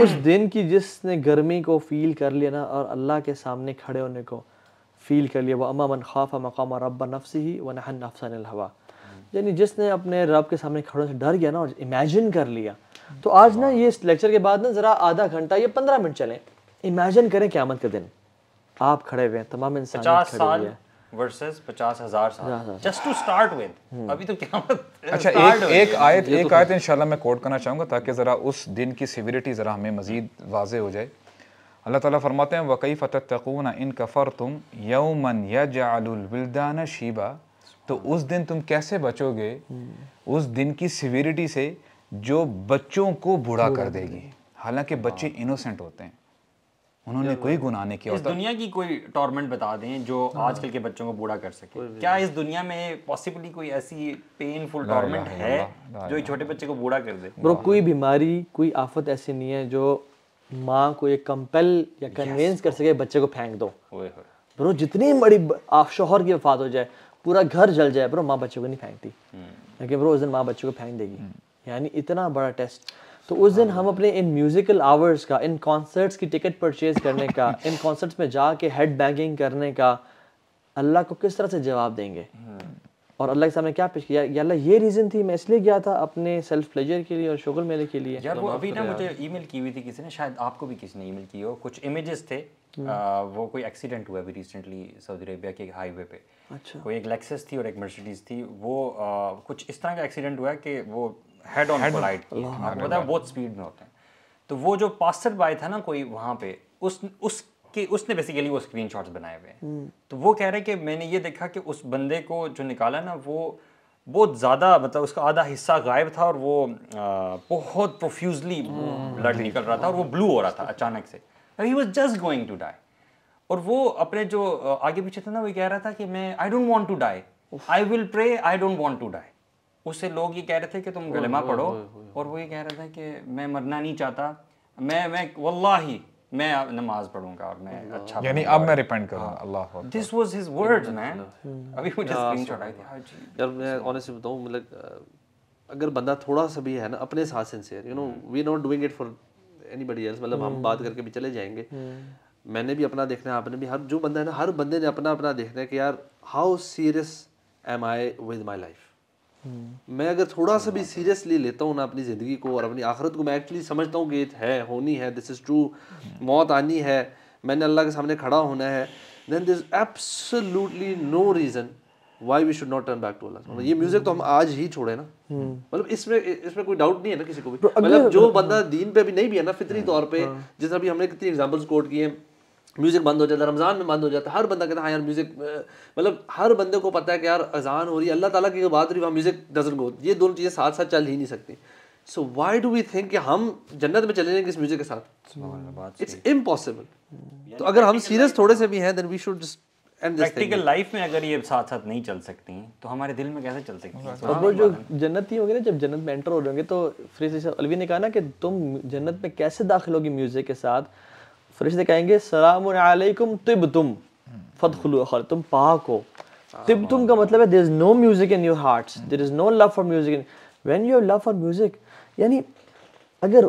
[SPEAKER 1] उस दिन की जिसने गर्मी को फील कर लिया ना और अल्लाह के सामने खड़े होने को फील कर लिया वह अमा मन खाफा मकाम रब नफसी ही व नहन नफसन हवा यानी जिसने अपने रब के सामने खड़े से डर गया ना और इमेजिन कर लिया तो आज ना ये इस लेक्चर के बाद ना ज़रा आधा घंटा या पंद्रह मिनट चलें इमेजिन करें क्यामत के दिन आप खड़े हुए हैं तमाम इंसान खड़े हुए हैं
[SPEAKER 3] वर्सेस पचास हजार जस्ट टू स्टार्ट विद अभी तो क्या अच्छा एक एक आयत तो एक आयत
[SPEAKER 2] इंशाल्लाह मैं कोट करना चाहूँगा ताकि ज़रा उस दिन की सिविलिटी ज़रा हमें मज़ीद वाज हो जाए अल्लाह ताला फरमाते हैं वकई फ़तकून इन कफ़र तुम यौमन यजालदाना शीबा तो उस दिन तुम कैसे बचोगे हम्म। उस दिन की सिविरिटी से जो बच्चों को बूढ़ा कर देगी हालांकि बच्चे इनोसेंट हाँ। होते हैं उन्होंने कोई गुनाह नहीं किया इस दुनिया
[SPEAKER 3] की कोई टॉर्मेंट बता दें जो हाँ। आजकल के बच्चों को बूढ़ा कर सके क्या इस दुनिया में पॉसिबली कोई ऐसी पेनफुल टॉर्मेंट है जो एक छोटे बच्चे को बूढ़ा कर दे ब्रो कोई
[SPEAKER 1] बीमारी कोई आफत ऐसी नहीं है जो माँ को एक कंपेल या कन्वेंस कर सके बच्चे को फेंक दो
[SPEAKER 3] ब्रो
[SPEAKER 1] जितनी बड़ी आप शोहर की वफात हो जाए पूरा घर जल जाए ब्रो माँ बच्चे को नहीं फेंकती लेकिन हम्म। ब्रो उस दिन माँ बच्चे को फेंक देगी हम्म। यानी इतना बड़ा टेस्ट तो उस दिन हाँ। हम अपने इन म्यूज़िकल आवर्स का इन कॉन्सर्ट्स की टिकट परचेज करने का इन कॉन्सर्ट्स में जा के हेड बैंगिंग करने का अल्लाह को किस तरह से जवाब देंगे हाँ। और अल्लाह के सामने क्या पेश किया या अल्लाह ये रीज़न थी मैं इसलिए गया था अपने सेल्फ प्लेजर के लिए और शुगर मेले के लिए यार तो वो अभी ना मुझे
[SPEAKER 3] ईमेल की हुई थी किसी ने शायद आपको भी किसी ने ईमेल की हो कुछ इमेजेस थे हम्म। आ, वो कोई एक्सीडेंट हुआ अभी रिसेंटली सऊदी अरेबिया के हाईवे पे अच्छा कोई एक लेक्सेस थी और एक मर्सिडीज़ थी वो आ, कुछ इस तरह का एक्सीडेंट हुआ कि वो हेड ऑन कोलाइड पता है बहुत स्पीड में होते हैं तो वो जो पासर बाय था ना कोई वहाँ पे उस उसके उसने बेसिकली वो स्क्रीनशॉट्स बनाए हुए हैं हम्म। तो वो कह रहे हैं कि मैंने ये देखा कि उस बंदे को जो निकाला ना वो बहुत ज़्यादा मतलब उसका आधा हिस्सा गायब था और वो बहुत प्रोफ्यूजली हम्म। ब्लड निकल रहा था और वो ब्लू हो रहा था अचानक से he was just going to die और वो अपने जो आगे पीछे था ना वो कह रहा था कि मैं I don't want to die I will pray I don't want to die उससे लोग ये कह रहे थे कि तुम गलमा पढ़ो और वो ये कह रहा था कि मैं मरना नहीं चाहता मैं मैं वल्लाही मैं नमाज पढ़ूंगा और मैं अच्छा यानी अब मैं रिपेंट करूंगा हाँ। Allah this was his words man अभी मुझे स्क्रीनशॉट आई थी हाँ
[SPEAKER 4] यार मैं ऑनेस्टली बताऊं मतलब अगर बंदा थोड़ा सा भी है ना अपने साथ sincere you know we not doing it for anybody else मतलब हम हम्म। बात करके भी चले जाएंगे हम्म। मैंने भी अपना देखना है आपने भी हर जो बंदा है ना हर बंदे ने अपना अपना देखना है कि यार how serious am I with my life मैं अगर थोड़ा सा भी सीरियसली लेता हूँ ना अपनी ज़िंदगी को और अपनी आखरत को मैं एक्चुअली समझता हूँ कि है होनी है दिस इज़ ट्रू मौत आनी है मैंने अल्लाह के सामने खड़ा होना है then this absolutely no reason why we should not turn back to Allah ये म्यूजिक तो हम आज ही छोड़े ना मतलब इसमें इसमें कोई डाउट नहीं है ना किसी को भी मतलब जो बंदा दीन पे भी नहीं भी है ना फितरी हाँ, तौर पे हाँ। जैसे अभी हमने कितनी एग्जांपल्स कोट किए हैं म्यूज़िक बंद हो जाता है रमज़ान में बंद हो जाता है हर बंदा कहता है हाँ यार म्यूज़िक मतलब हर बंदे को पता है कि यार अजान हो रही है अल्लाह ताला की बात रही वहाँ म्यूज़िक डजन गो ये दोनों चीज़ें साथ साथ चल ही नहीं सकती so why do we think कि हम जन्नत में चले जाएंगे इस म्यूज़िक के साथ इट्स इम्पॉसिबल तो अगर हम सीरियस थोड़े से भी हैं then we should just practical
[SPEAKER 3] life में अगर ये साथ साथ नहीं चल सकती हैं तो हमारे दिल में कैसे चल सकती हैं और हाँ, वो जो
[SPEAKER 4] जन्नत ही होगी ना जब जन्नत में एंटर
[SPEAKER 1] हो जाएंगे तो फ्री अलवी ने कहा ना कि तुम जन्नत में कैसे दाखिल होगी म्यूज़िक के साथ फरिश्ते कहेंगे सलामकुम तिब तुम फतखलू खल तुम पाक हो तिब तुम का मतलब है there is no music in your heart there is no love for music in when your love for music यानी अगर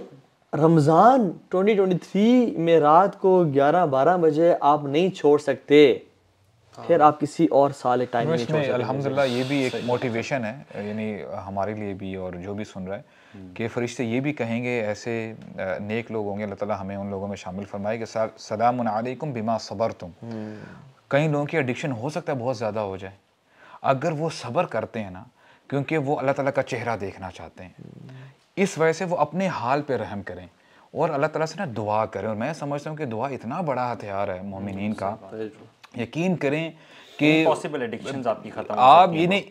[SPEAKER 1] रमज़ान 2023 में रात को 11 बारह बजे आप नहीं छोड़ सकते हाँ। फिर आप किसी और
[SPEAKER 2] साल टाइम तो में अलहमदिल्ला ये भी एक मोटिवेशन है यानी हमारे लिए भी और जो भी सुन रहा है कि फ़रिश्ते ये भी कहेंगे ऐसे नेक लोग होंगे अल्लाह ताला हमें उन लोगों में शामिल फरमाए कि सलामकुम बिमा सबर तुम हम्म। कई लोगों की एडिक्शन हो सकता है बहुत ज़्यादा हो जाए अगर वो सब्र करते हैं ना क्योंकि वो अल्लाह ताला का चेहरा देखना चाहते हैं हम्म। इस वजह से वो अपने हाल पे रहम करें और अल्लाह ताला से ना दुआ करें और मैं समझता हूँ कि दुआ इतना बड़ा हथियार है मोमिन हम्म, का यकीन करें कि पॉसिबल
[SPEAKER 4] एडिक्शंस आप ये नहीं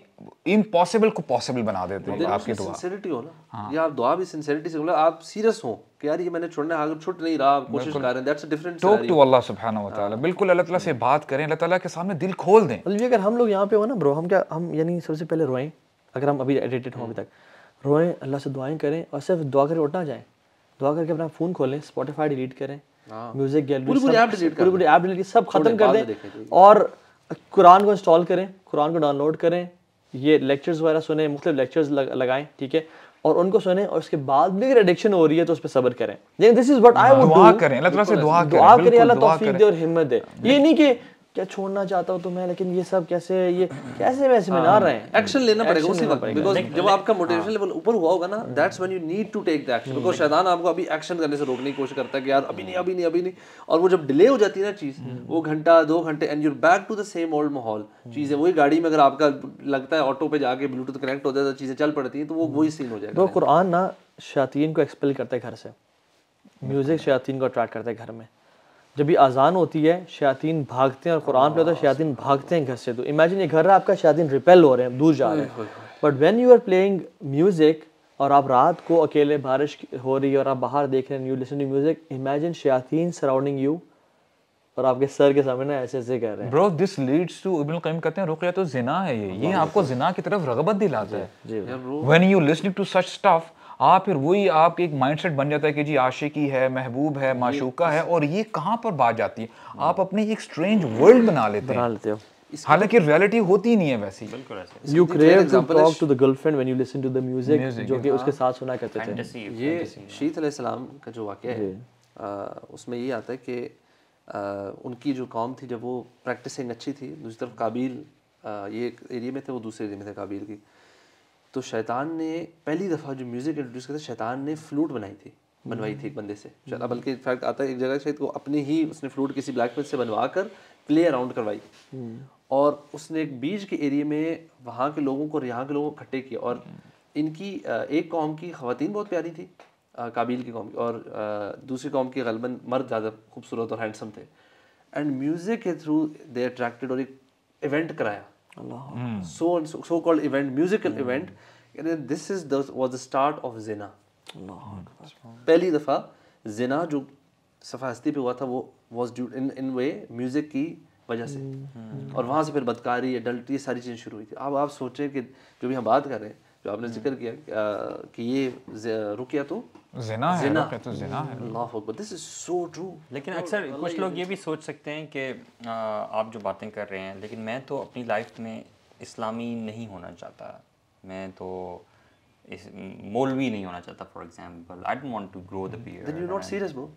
[SPEAKER 2] इम्पॉसिबल को पॉसिबल बना देते हैं आपकी दुआ
[SPEAKER 4] सिंसेरिटी हो ना हाँ। या आप दुआ भी सिंसेरिटी से बोले आप सीरियस हो कि यार ये मैंने छोड़ना अगर छूट नहीं रहा कोशिश कर रहे हैं that's a different talk to
[SPEAKER 2] Allah सुभान व तआला बिल्कुल अल्लाह तआला से बात करें अल्लाह तआला के सामने दिल खोल दें अलवी मतलब अगर हम
[SPEAKER 1] लोग यहां पे हो ना ब्रो हम क्या हम यानी सबसे पहले रोएं अगर हम अभी एडिटेड हो अभी हम्म। तक रोएं अल्लाह से दुआएं करें और सिर्फ दुआ करके उठना जाएं दुआ करके अपना फ़ोन खोलें स्पॉटिफाई डिलीट करें म्यूजिक हाँ। गैलरी पूरी पूरी ऐप डिलीट सब खत्म कर दें और कुरान को इंस्टॉल करें कुरान को डाउनलोड करें ये लेक्चर्स वगैरह सुने मुख्तु लेक्चर्स लगाएं ठीक है और उनको सुने और उसके बाद भी अगर एडिक्शन हो रही है तो उस पर सबर करें लेकिन this is what I would दुआ करें अल्लाह से दुआ करें दुआ करें अल्लाह तौफीक दे और हिम्मत दे ये नहीं कि क्या छोड़ना चाहता हूँ तुम्हें लेकिन ये सब कैसे ये कैसे वैसे आ हाँ। रहे हैं एक्शन लेना पड़ेगा उसी वक्त बिकॉज जब
[SPEAKER 4] आपका मोटिवेशन लेवल हाँ। ऊपर हुआ होगा ना that's when you need to take the action because शैतान आपको अभी एक्शन करने से रोकने की कोशिश करता है कि यार अभी नहीं अभी नहीं अभी नहीं और वो जब डिले हो जाती है ना चीज़ हम्म। वो घंटा दो घंटे and you're back to the same old माहौल हम्म। चीज़ें वही गाड़ी में अगर आपका लगता है ऑटो पे जाके ब्लूटूथ कनेक्ट हो जाता तो है चीज़ें चल पड़ती है तो वो हम्म। वही सीन हो जाएगा
[SPEAKER 1] कुरान ना शातीन को एक्सपेल करता है घर से म्यूज़िक शातीन को अट्रैक्ट करता है घर में जब भी आज़ान होती है शयातीन भागते हैं और कुरान पे होता है शयातीन भागते हैं घर से तो इमेजिन ये घर है आपका शयातीन रिपेल हो रहे हैं दूर जा रहे हैं but when you are playing music और आप रात को अकेले बारिश हो रही है और आप बाहर देख रहे हैं you listen to music imagine शयातीन
[SPEAKER 2] सराउंडिंग यू और आपके सर के सामने ऐसे ऐसे कह रहे हैं bro this leads to Ibn Qayyim कहते हैं रुकिया तो जिना है ये ये आपको जिना की तरफ रगबत दिलाता है
[SPEAKER 1] when you
[SPEAKER 2] listening to such stuff आप फिर वही आपके एक माइंडसेट बन जाता है कि जी आशिकी है महबूब है माशूका है और ये कहाँ पर बात जाती है आप अपनी एक स्ट्रेंज वर्ल्ड बना लेते बना लेते हो हालांकि रियलिटी होती नहीं है वैसी
[SPEAKER 1] you create to talk to the girlfriend when you listen to the music जो कि उसके साथ सुना करते थे ये
[SPEAKER 4] शीत अलैहि सलाम का जो वाकया है उसमें ये आता है कि उनकी जो कॉम थी जब वो प्रैक्टिसिंग अच्छी थी दूसरी तरफ काबिल ये एक एरिया में थे वो दूसरे एरिया में थे काबिल की तो शैतान ने पहली दफ़ा जो म्यूज़िक इंट्रोड्यूस किया था शैतान ने फ्लूट बनाई थी हम्म। बनवाई थी एक बंदे से हम्म। बल्कि इनफैक्ट आता है एक जगह शायद को तो अपने ही उसने फ्लूट किसी ब्लैक पेन से बनवा कर प्ले अराउंड करवाई हम्म। और उसने एक बीच के एरिए में वहाँ के लोगों को यहाँ के लोगों को इकट्ठे किया और इनकी एक कौम की खातन बहुत प्यारी थी काबिल की कौम की और दूसरी कौम के गलबन मर्द ज़्यादा खूबसूरत और हैंडसम थे एंड म्यूज़िक के थ्रू दे अट्रैक्टेड और एक इवेंट कराया Hmm. So, so, so called event, musical hmm. event. And this is the, was the start of zina. पहली दफ़ा जिना जो सफास्ती पे हुआ था वो was due in in way music की वजह से और वहाँ से फिर बदकारी एडल्ट ये सारी चीज़ें शुरू हुई थी अब आप सोचें कि जो भी हम बात कर रहे हैं जो आपने जिक्र किया कि ये रुकिया तो जिना है जिना है तो जिना है अल्लाह अकबर दिस इज सो ट्रू
[SPEAKER 3] लेकिन अक्सर कुछ लोग ये भी सोच सकते हैं कि आप जो बातें कर रहे हैं लेकिन मैं तो अपनी लाइफ में इस्लामी नहीं होना चाहता मैं तो इस मौलवी नहीं होना चाहता for example I don't want to grow the beard then you not
[SPEAKER 4] serious bro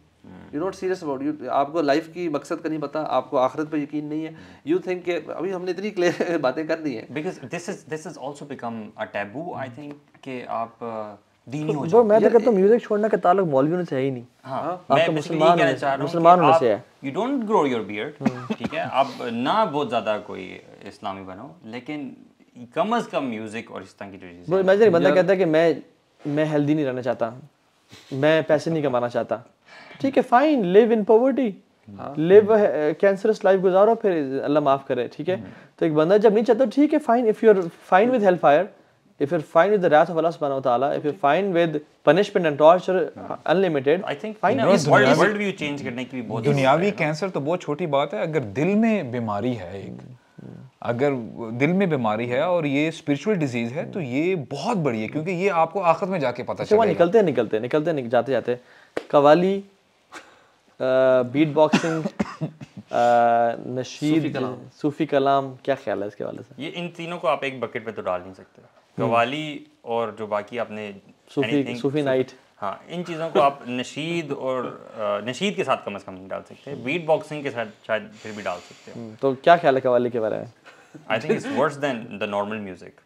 [SPEAKER 4] you not serious about you आपको लाइफ की मकसद का नहीं पता आपको आखिरत पर यकीन नहीं है यू थिंक के अभी हमने इतनी क्लियर
[SPEAKER 3] बातें कर दी हैं because this is this is also become a taboo I think कि आप दीनी uh, तो हो मैं
[SPEAKER 1] तो कहता हूं म्यूजिक छोड़ने का ताल्लुक मौलवियों से है ही नहीं हां हाँ। मैं मुसलमान हूं मुसलमान होने से है
[SPEAKER 3] you don't grow your beard ठीक है आप ना बहुत ज्यादा कोई इस्लामी बनो लेकिन कम अज कम म्यूजिक और इस तरह की चीजें बंदा कहता
[SPEAKER 1] है कि मैं मैं हेल्दी नहीं रहना चाहता मैं पैसे नहीं कमाना चाहता ठीक है fine live in poverty live cancerous life गुजारो फिर अल्लाह माफ करे ठीक है हम्म। तो एक बंदा जब नहीं चाहता ठीक है fine if you are fine with hellfire if you fine with the wrath of Allah subhanahu wa ta'ala, if you're fine
[SPEAKER 2] with punishment and torture हाँ। uh, unlimited, I think
[SPEAKER 1] fine. No, world, world
[SPEAKER 3] view change करने की भी बहुत दुनियावी
[SPEAKER 2] cancer तो बहुत छोटी बात है अगर दिल में बीमारी है एक अगर दिल में बीमारी है और ये स्पिरिचुअल डिजीज है तो ये बहुत बड़ी है क्योंकि ये आपको आखिर में जाके पता अच्छा, चलेगा निकलते निकलते निकलते निक, जाते जाते कवाली
[SPEAKER 1] बीट बॉक्सिंग नशीद सूफी कलाम क्या ख्याल है इसके वाले
[SPEAKER 3] से ये इन तीनों को आप एक बकेट में तो डाल नहीं सकते हम्म। कवाली और जो बाकी आपने सूफी सूफी
[SPEAKER 1] नाइट हाँ
[SPEAKER 3] इन चीज़ों को आप नशीद और नशीद के साथ कम अज़ कम नहीं डाल सकते बीट हम्म। बॉक्सिंग के साथ शायद फिर भी डाल सकते हो हम्म,
[SPEAKER 1] तो क्या ख्याल है कवाली के बारे में
[SPEAKER 3] I think it's worse than the normal music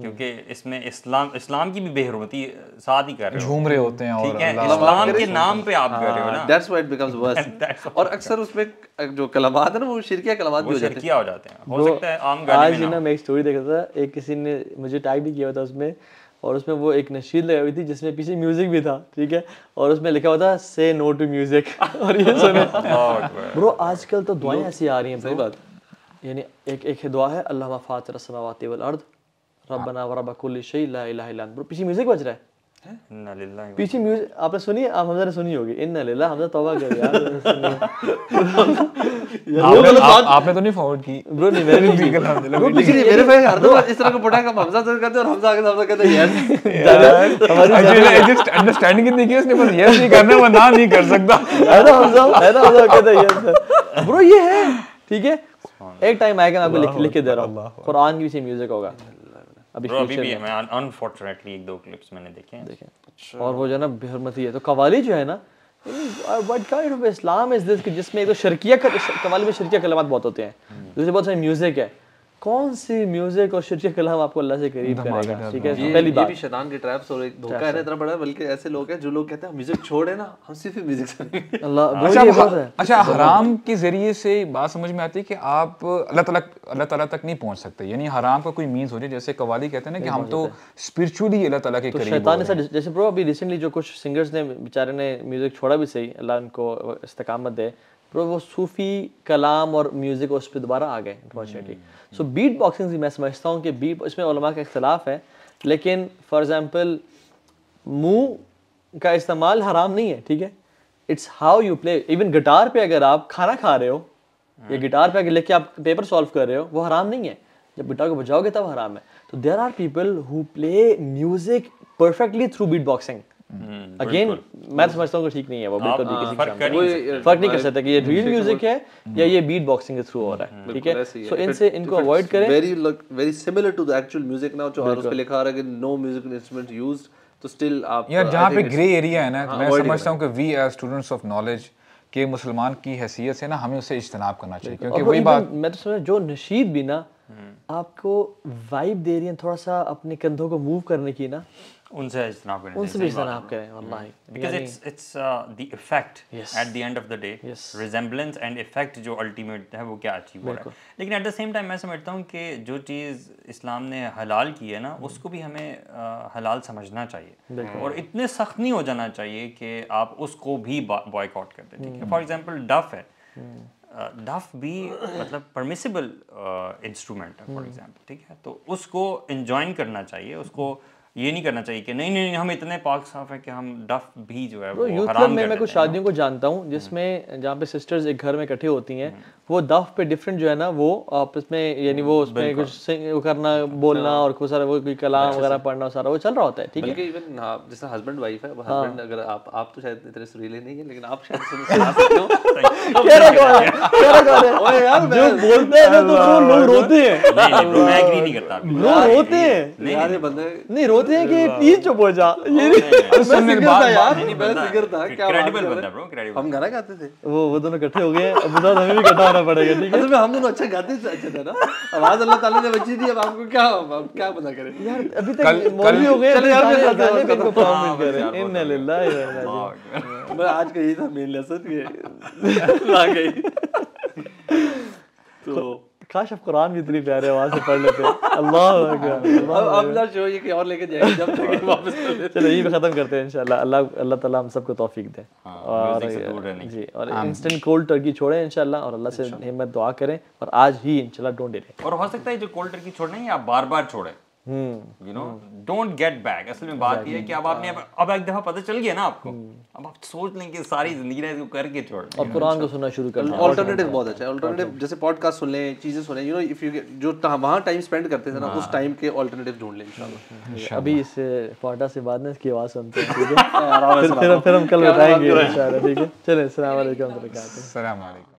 [SPEAKER 3] क्योंकि इसमें इस्लाम इस्लाम की भी बेहरमती साथ ही कर रहे झूम रहे होते हैं और है? इस्लाम के नाम पे आप कर रहे हो ना
[SPEAKER 4] that's why it becomes worse और अक्सर उसमें जो कलमात है ना वो शिरकिया कलमात भी हो जाते हैं हो जाते हैं हो सकता है आम गाली आज ना
[SPEAKER 1] मैं एक स्टोरी देखा था एक किसी ने मुझे टैग भी किया था उसमें और उसमें वो एक नशीद लगाई हुई थी जिसमें पीछे म्यूजिक भी था ठीक है और उसमें लिखा हुआ था से नो टू म्यूजिक और ये सुनो ब्रो आजकल तो दुआएं ऐसी आ रही हैं सही बात यानी एक एक दुआ है अल्लाह फातर समावती वल अर्ध हाँ। रबना व रब कुल शई ला इलाहा इल्ला अंत पीछे म्यूजिक बज रहा है पीछे म्यूजिक आपने सुनी आप हमजा ने तो सुनी होगी इन लीला हमजा तौबा कर यार आपने, आपने तो नहीं फॉरवर्ड की ब्रो नहीं मैंने भी कर
[SPEAKER 4] वो पीछे नहीं मेरे भाई हर दो इस तरह का पटाका हमजा सर तो करते और हमजा आगे हमजा कहते यस हमारी
[SPEAKER 2] जस्ट अंडरस्टैंडिंग इतनी की उसने बस यस नहीं करना वो ना नहीं कर सकता है ना हमजा है ना
[SPEAKER 1] हमजा कहते
[SPEAKER 3] यस ब्रो ये है
[SPEAKER 1] ठीक है एक टाइम आएगा मैं आपको लिख लिख के दे रहा हूं कुरान की भी से म्यूजिक होगा अभी अभी भी
[SPEAKER 3] अनफॉर्चुनेटली एक दो क्लिप्स मैंने देखे हैं देखे
[SPEAKER 1] अच्छा। और वो जो है ना बेहरमती है तो कवाली जो है ना what kind of Islam is this जिसमें एक तो शर्किया कवाली में शर्किया बहुत होते हैं दूसरे हम्म। बहुत सारे म्यूजिक है कौन सी म्यूजिक और शिरक खिलाफ आपको अल्लाह से करीब करेगा ठीक है पहली बात ये भी
[SPEAKER 4] शैतान के ट्रैप्स और एक धोखा है इतना बड़ा बल्कि ऐसे लोग हैं जो लोग कहते हैं म्यूजिक छोड़े ना हम सिर्फ म्यूजिक सुनेंगे अल्लाह हाँ। अच्छा हाँ, है अच्छा हराम
[SPEAKER 2] के जरिए से बात समझ में आती है कि आप अल्लाह तआला अल्लाह तआला तक नहीं पहुंच सकते यानी हराम का कोई मींस हो जाए जैसे कव्वाली कहते हैं ना कि हम तो स्पिरिचुअली अल्लाह तआला के तो करीब हैं शैतान ने
[SPEAKER 1] जैसे प्रो अभी रिसेंटली जो कुछ सिंगर्स ने बेचारे ने म्यूजिक छोड़ा भी सही अल्लाह उनको इस्तकामत दे पर वो सूफी कलाम और म्यूज़िक उस पर दोबारा आ गए अनफॉर्चुनेटली सो बीट बॉक्सिंग से मैं समझता हूँ कि बीट इसमें का इख्तलाफ है लेकिन फॉर एग्ज़ाम्पल मुंह का इस्तेमाल हराम नहीं है ठीक है it's how you play even guitar पे अगर आप खाना खा रहे हो या गिटार hmm. पे अगर लेके आप पेपर सॉल्व कर रहे हो वो हराम नहीं है जब गिटार को बजाओगे तब हराम है तो there are people who play music perfectly through beat boxing again hmm. मैं तो समझता हूँ ठीक नहीं है वो बिल्कुल भी किसी फर्क नहीं, फर्क नहीं कर सकता कि ये रियल म्यूजिक है हम्म। या ये बीट बॉक्सिंग के थ्रू हो रहा है ठीक है सो इनसे इनको अवॉइड करें very
[SPEAKER 4] very similar to the actual music now जो हर उस पे लिखा रहा है कि नो म्यूजिक इंस्ट्रूमेंट यूज्ड तो स्टिल आप यार
[SPEAKER 2] जहां पे ग्रे एरिया है ना हाँ, मैं समझता हूं कि we are students of knowledge के मुसलमान की हैसियत से ना हमें उसे इज्तनाब करना चाहिए क्योंकि वही बात मैं तो समझ जो नशीद भी ना
[SPEAKER 1] हम्म। आपको वाइब दे रही है थोड़ा सा अपने कंधों को मूव करने की ना उनसे इजनाब करें उनसे भी इजनाब
[SPEAKER 3] करें वल्लाह because it's it's the effect at the end of the day resemblance and effect जो अल्टीमेट है वो क्या अचीव हो रहा है लेकिन एट द सेम टाइम मैं समझता हूं कि जो चीज़ इस्लाम ने हलाल की है ना hmm। उसको भी हमें uh, हलाल समझना चाहिए और इतने सख्त नहीं हो जाना चाहिए कि आप उसको भी बॉयकॉट कर दें ठीक है फॉर एग्जांपल डफ है डफ hmm। uh, भी मतलब परमिसिबल इंस्ट्रूमेंट uh, है फॉर एग्जांपल hmm। ठीक है तो उसको इन्जॉइन करना चाहिए उसको ये नहीं करना चाहिए कि नहीं नहीं, हम इतने पाक साफ है कि हम डफ भी जो है तो वो यूथ क्लब में मैं कुछ शादियों को जानता हूँ जिसमें हम्म। जहाँ
[SPEAKER 1] पे सिस्टर्स एक घर में इकट्ठे होती हैं हम्म। वो दफ पे डिफरेंट जो है ना वो आपस में यानी वो उसमें कुछ करना अच्छा। बोलना हाँ। और कुछ सारा वो कोई कलाम अच्छा, वगैरह अच्छा। पढ़ना सारा वो चल रहा होता है ठीक है
[SPEAKER 4] इवन हाँ, जैसे हस्बैंड वाइफ है हस्बैंड हाँ। अगर आप आप तो शायद इतने सुरीले नहीं है लेकिन आप शायद
[SPEAKER 1] रोते हैं होते हैं कि प्लीज चुप हो जा ये
[SPEAKER 4] हम गाना गाते थे
[SPEAKER 1] वो वो दोनों इकट्ठे हो गए अब बता हमें भी इकट्ठा होना पड़ेगा ठीक है
[SPEAKER 4] हम दोनों अच्छा गाते थे अच्छा था ना आवाज अल्लाह ताला ने बची थी अब आपको क्या अब क्या पता करें यार अभी तक मौलवी हो गए चले यार मेरे गाने पे परफॉर्म कर रहे इन्ना लिल्लाह मैं आज का यही था मेन लेसन के ला गई तो, तो-
[SPEAKER 1] काश अब कुरान भी इतनी प्यारे आवाज से पढ़ लेते अल्लाह अब अब
[SPEAKER 4] शो ये और लेके जाएंगे जब तक वापस चलो यही पे
[SPEAKER 1] खत्म करते हैं इंशाल्लाह अल्लाह अल्लाह ताला हम सबको तौफीक दे हाँ, और जी और इंस्टेंट कोल्ड टर्की छोड़े इंशाल्लाह और अल्लाह से हिम्मत दुआ करें और आज ही इंशाल्लाह डोंट डिले
[SPEAKER 3] और हो सकता है जो कोल्ड टर्की छोड़ना है आप बार बार छोड़ें you know don't get back असल में बात यह है कि अब आपने अब एक दफा पता चल गया ना आपको हम्म। अब आप सोच लें कि सारी जिंदगी ना इसको करके छोड़ और कुरान को
[SPEAKER 4] सुनना शुरू कर अल्टरनेटिव बहुत अच्छा है अल्टरनेटिव जैसे पॉडकास्ट सुन लें चीजें सुन लें यू नो इफ यू जो वहां टाइम स्पेंड करते थे ना उस टाइम हाँ। के अल्टरनेटिव ढूंढ लें इंशाल्लाह अभी
[SPEAKER 1] इस पॉडकास्ट से बाद में इसकी आवाज सुनते हैं ठीक है हाँ, फिर हम कल बताएंगे इंशाल्लाह ठीक है चलें अस्सलाम वालेकुम अस्सलाम वालेकुम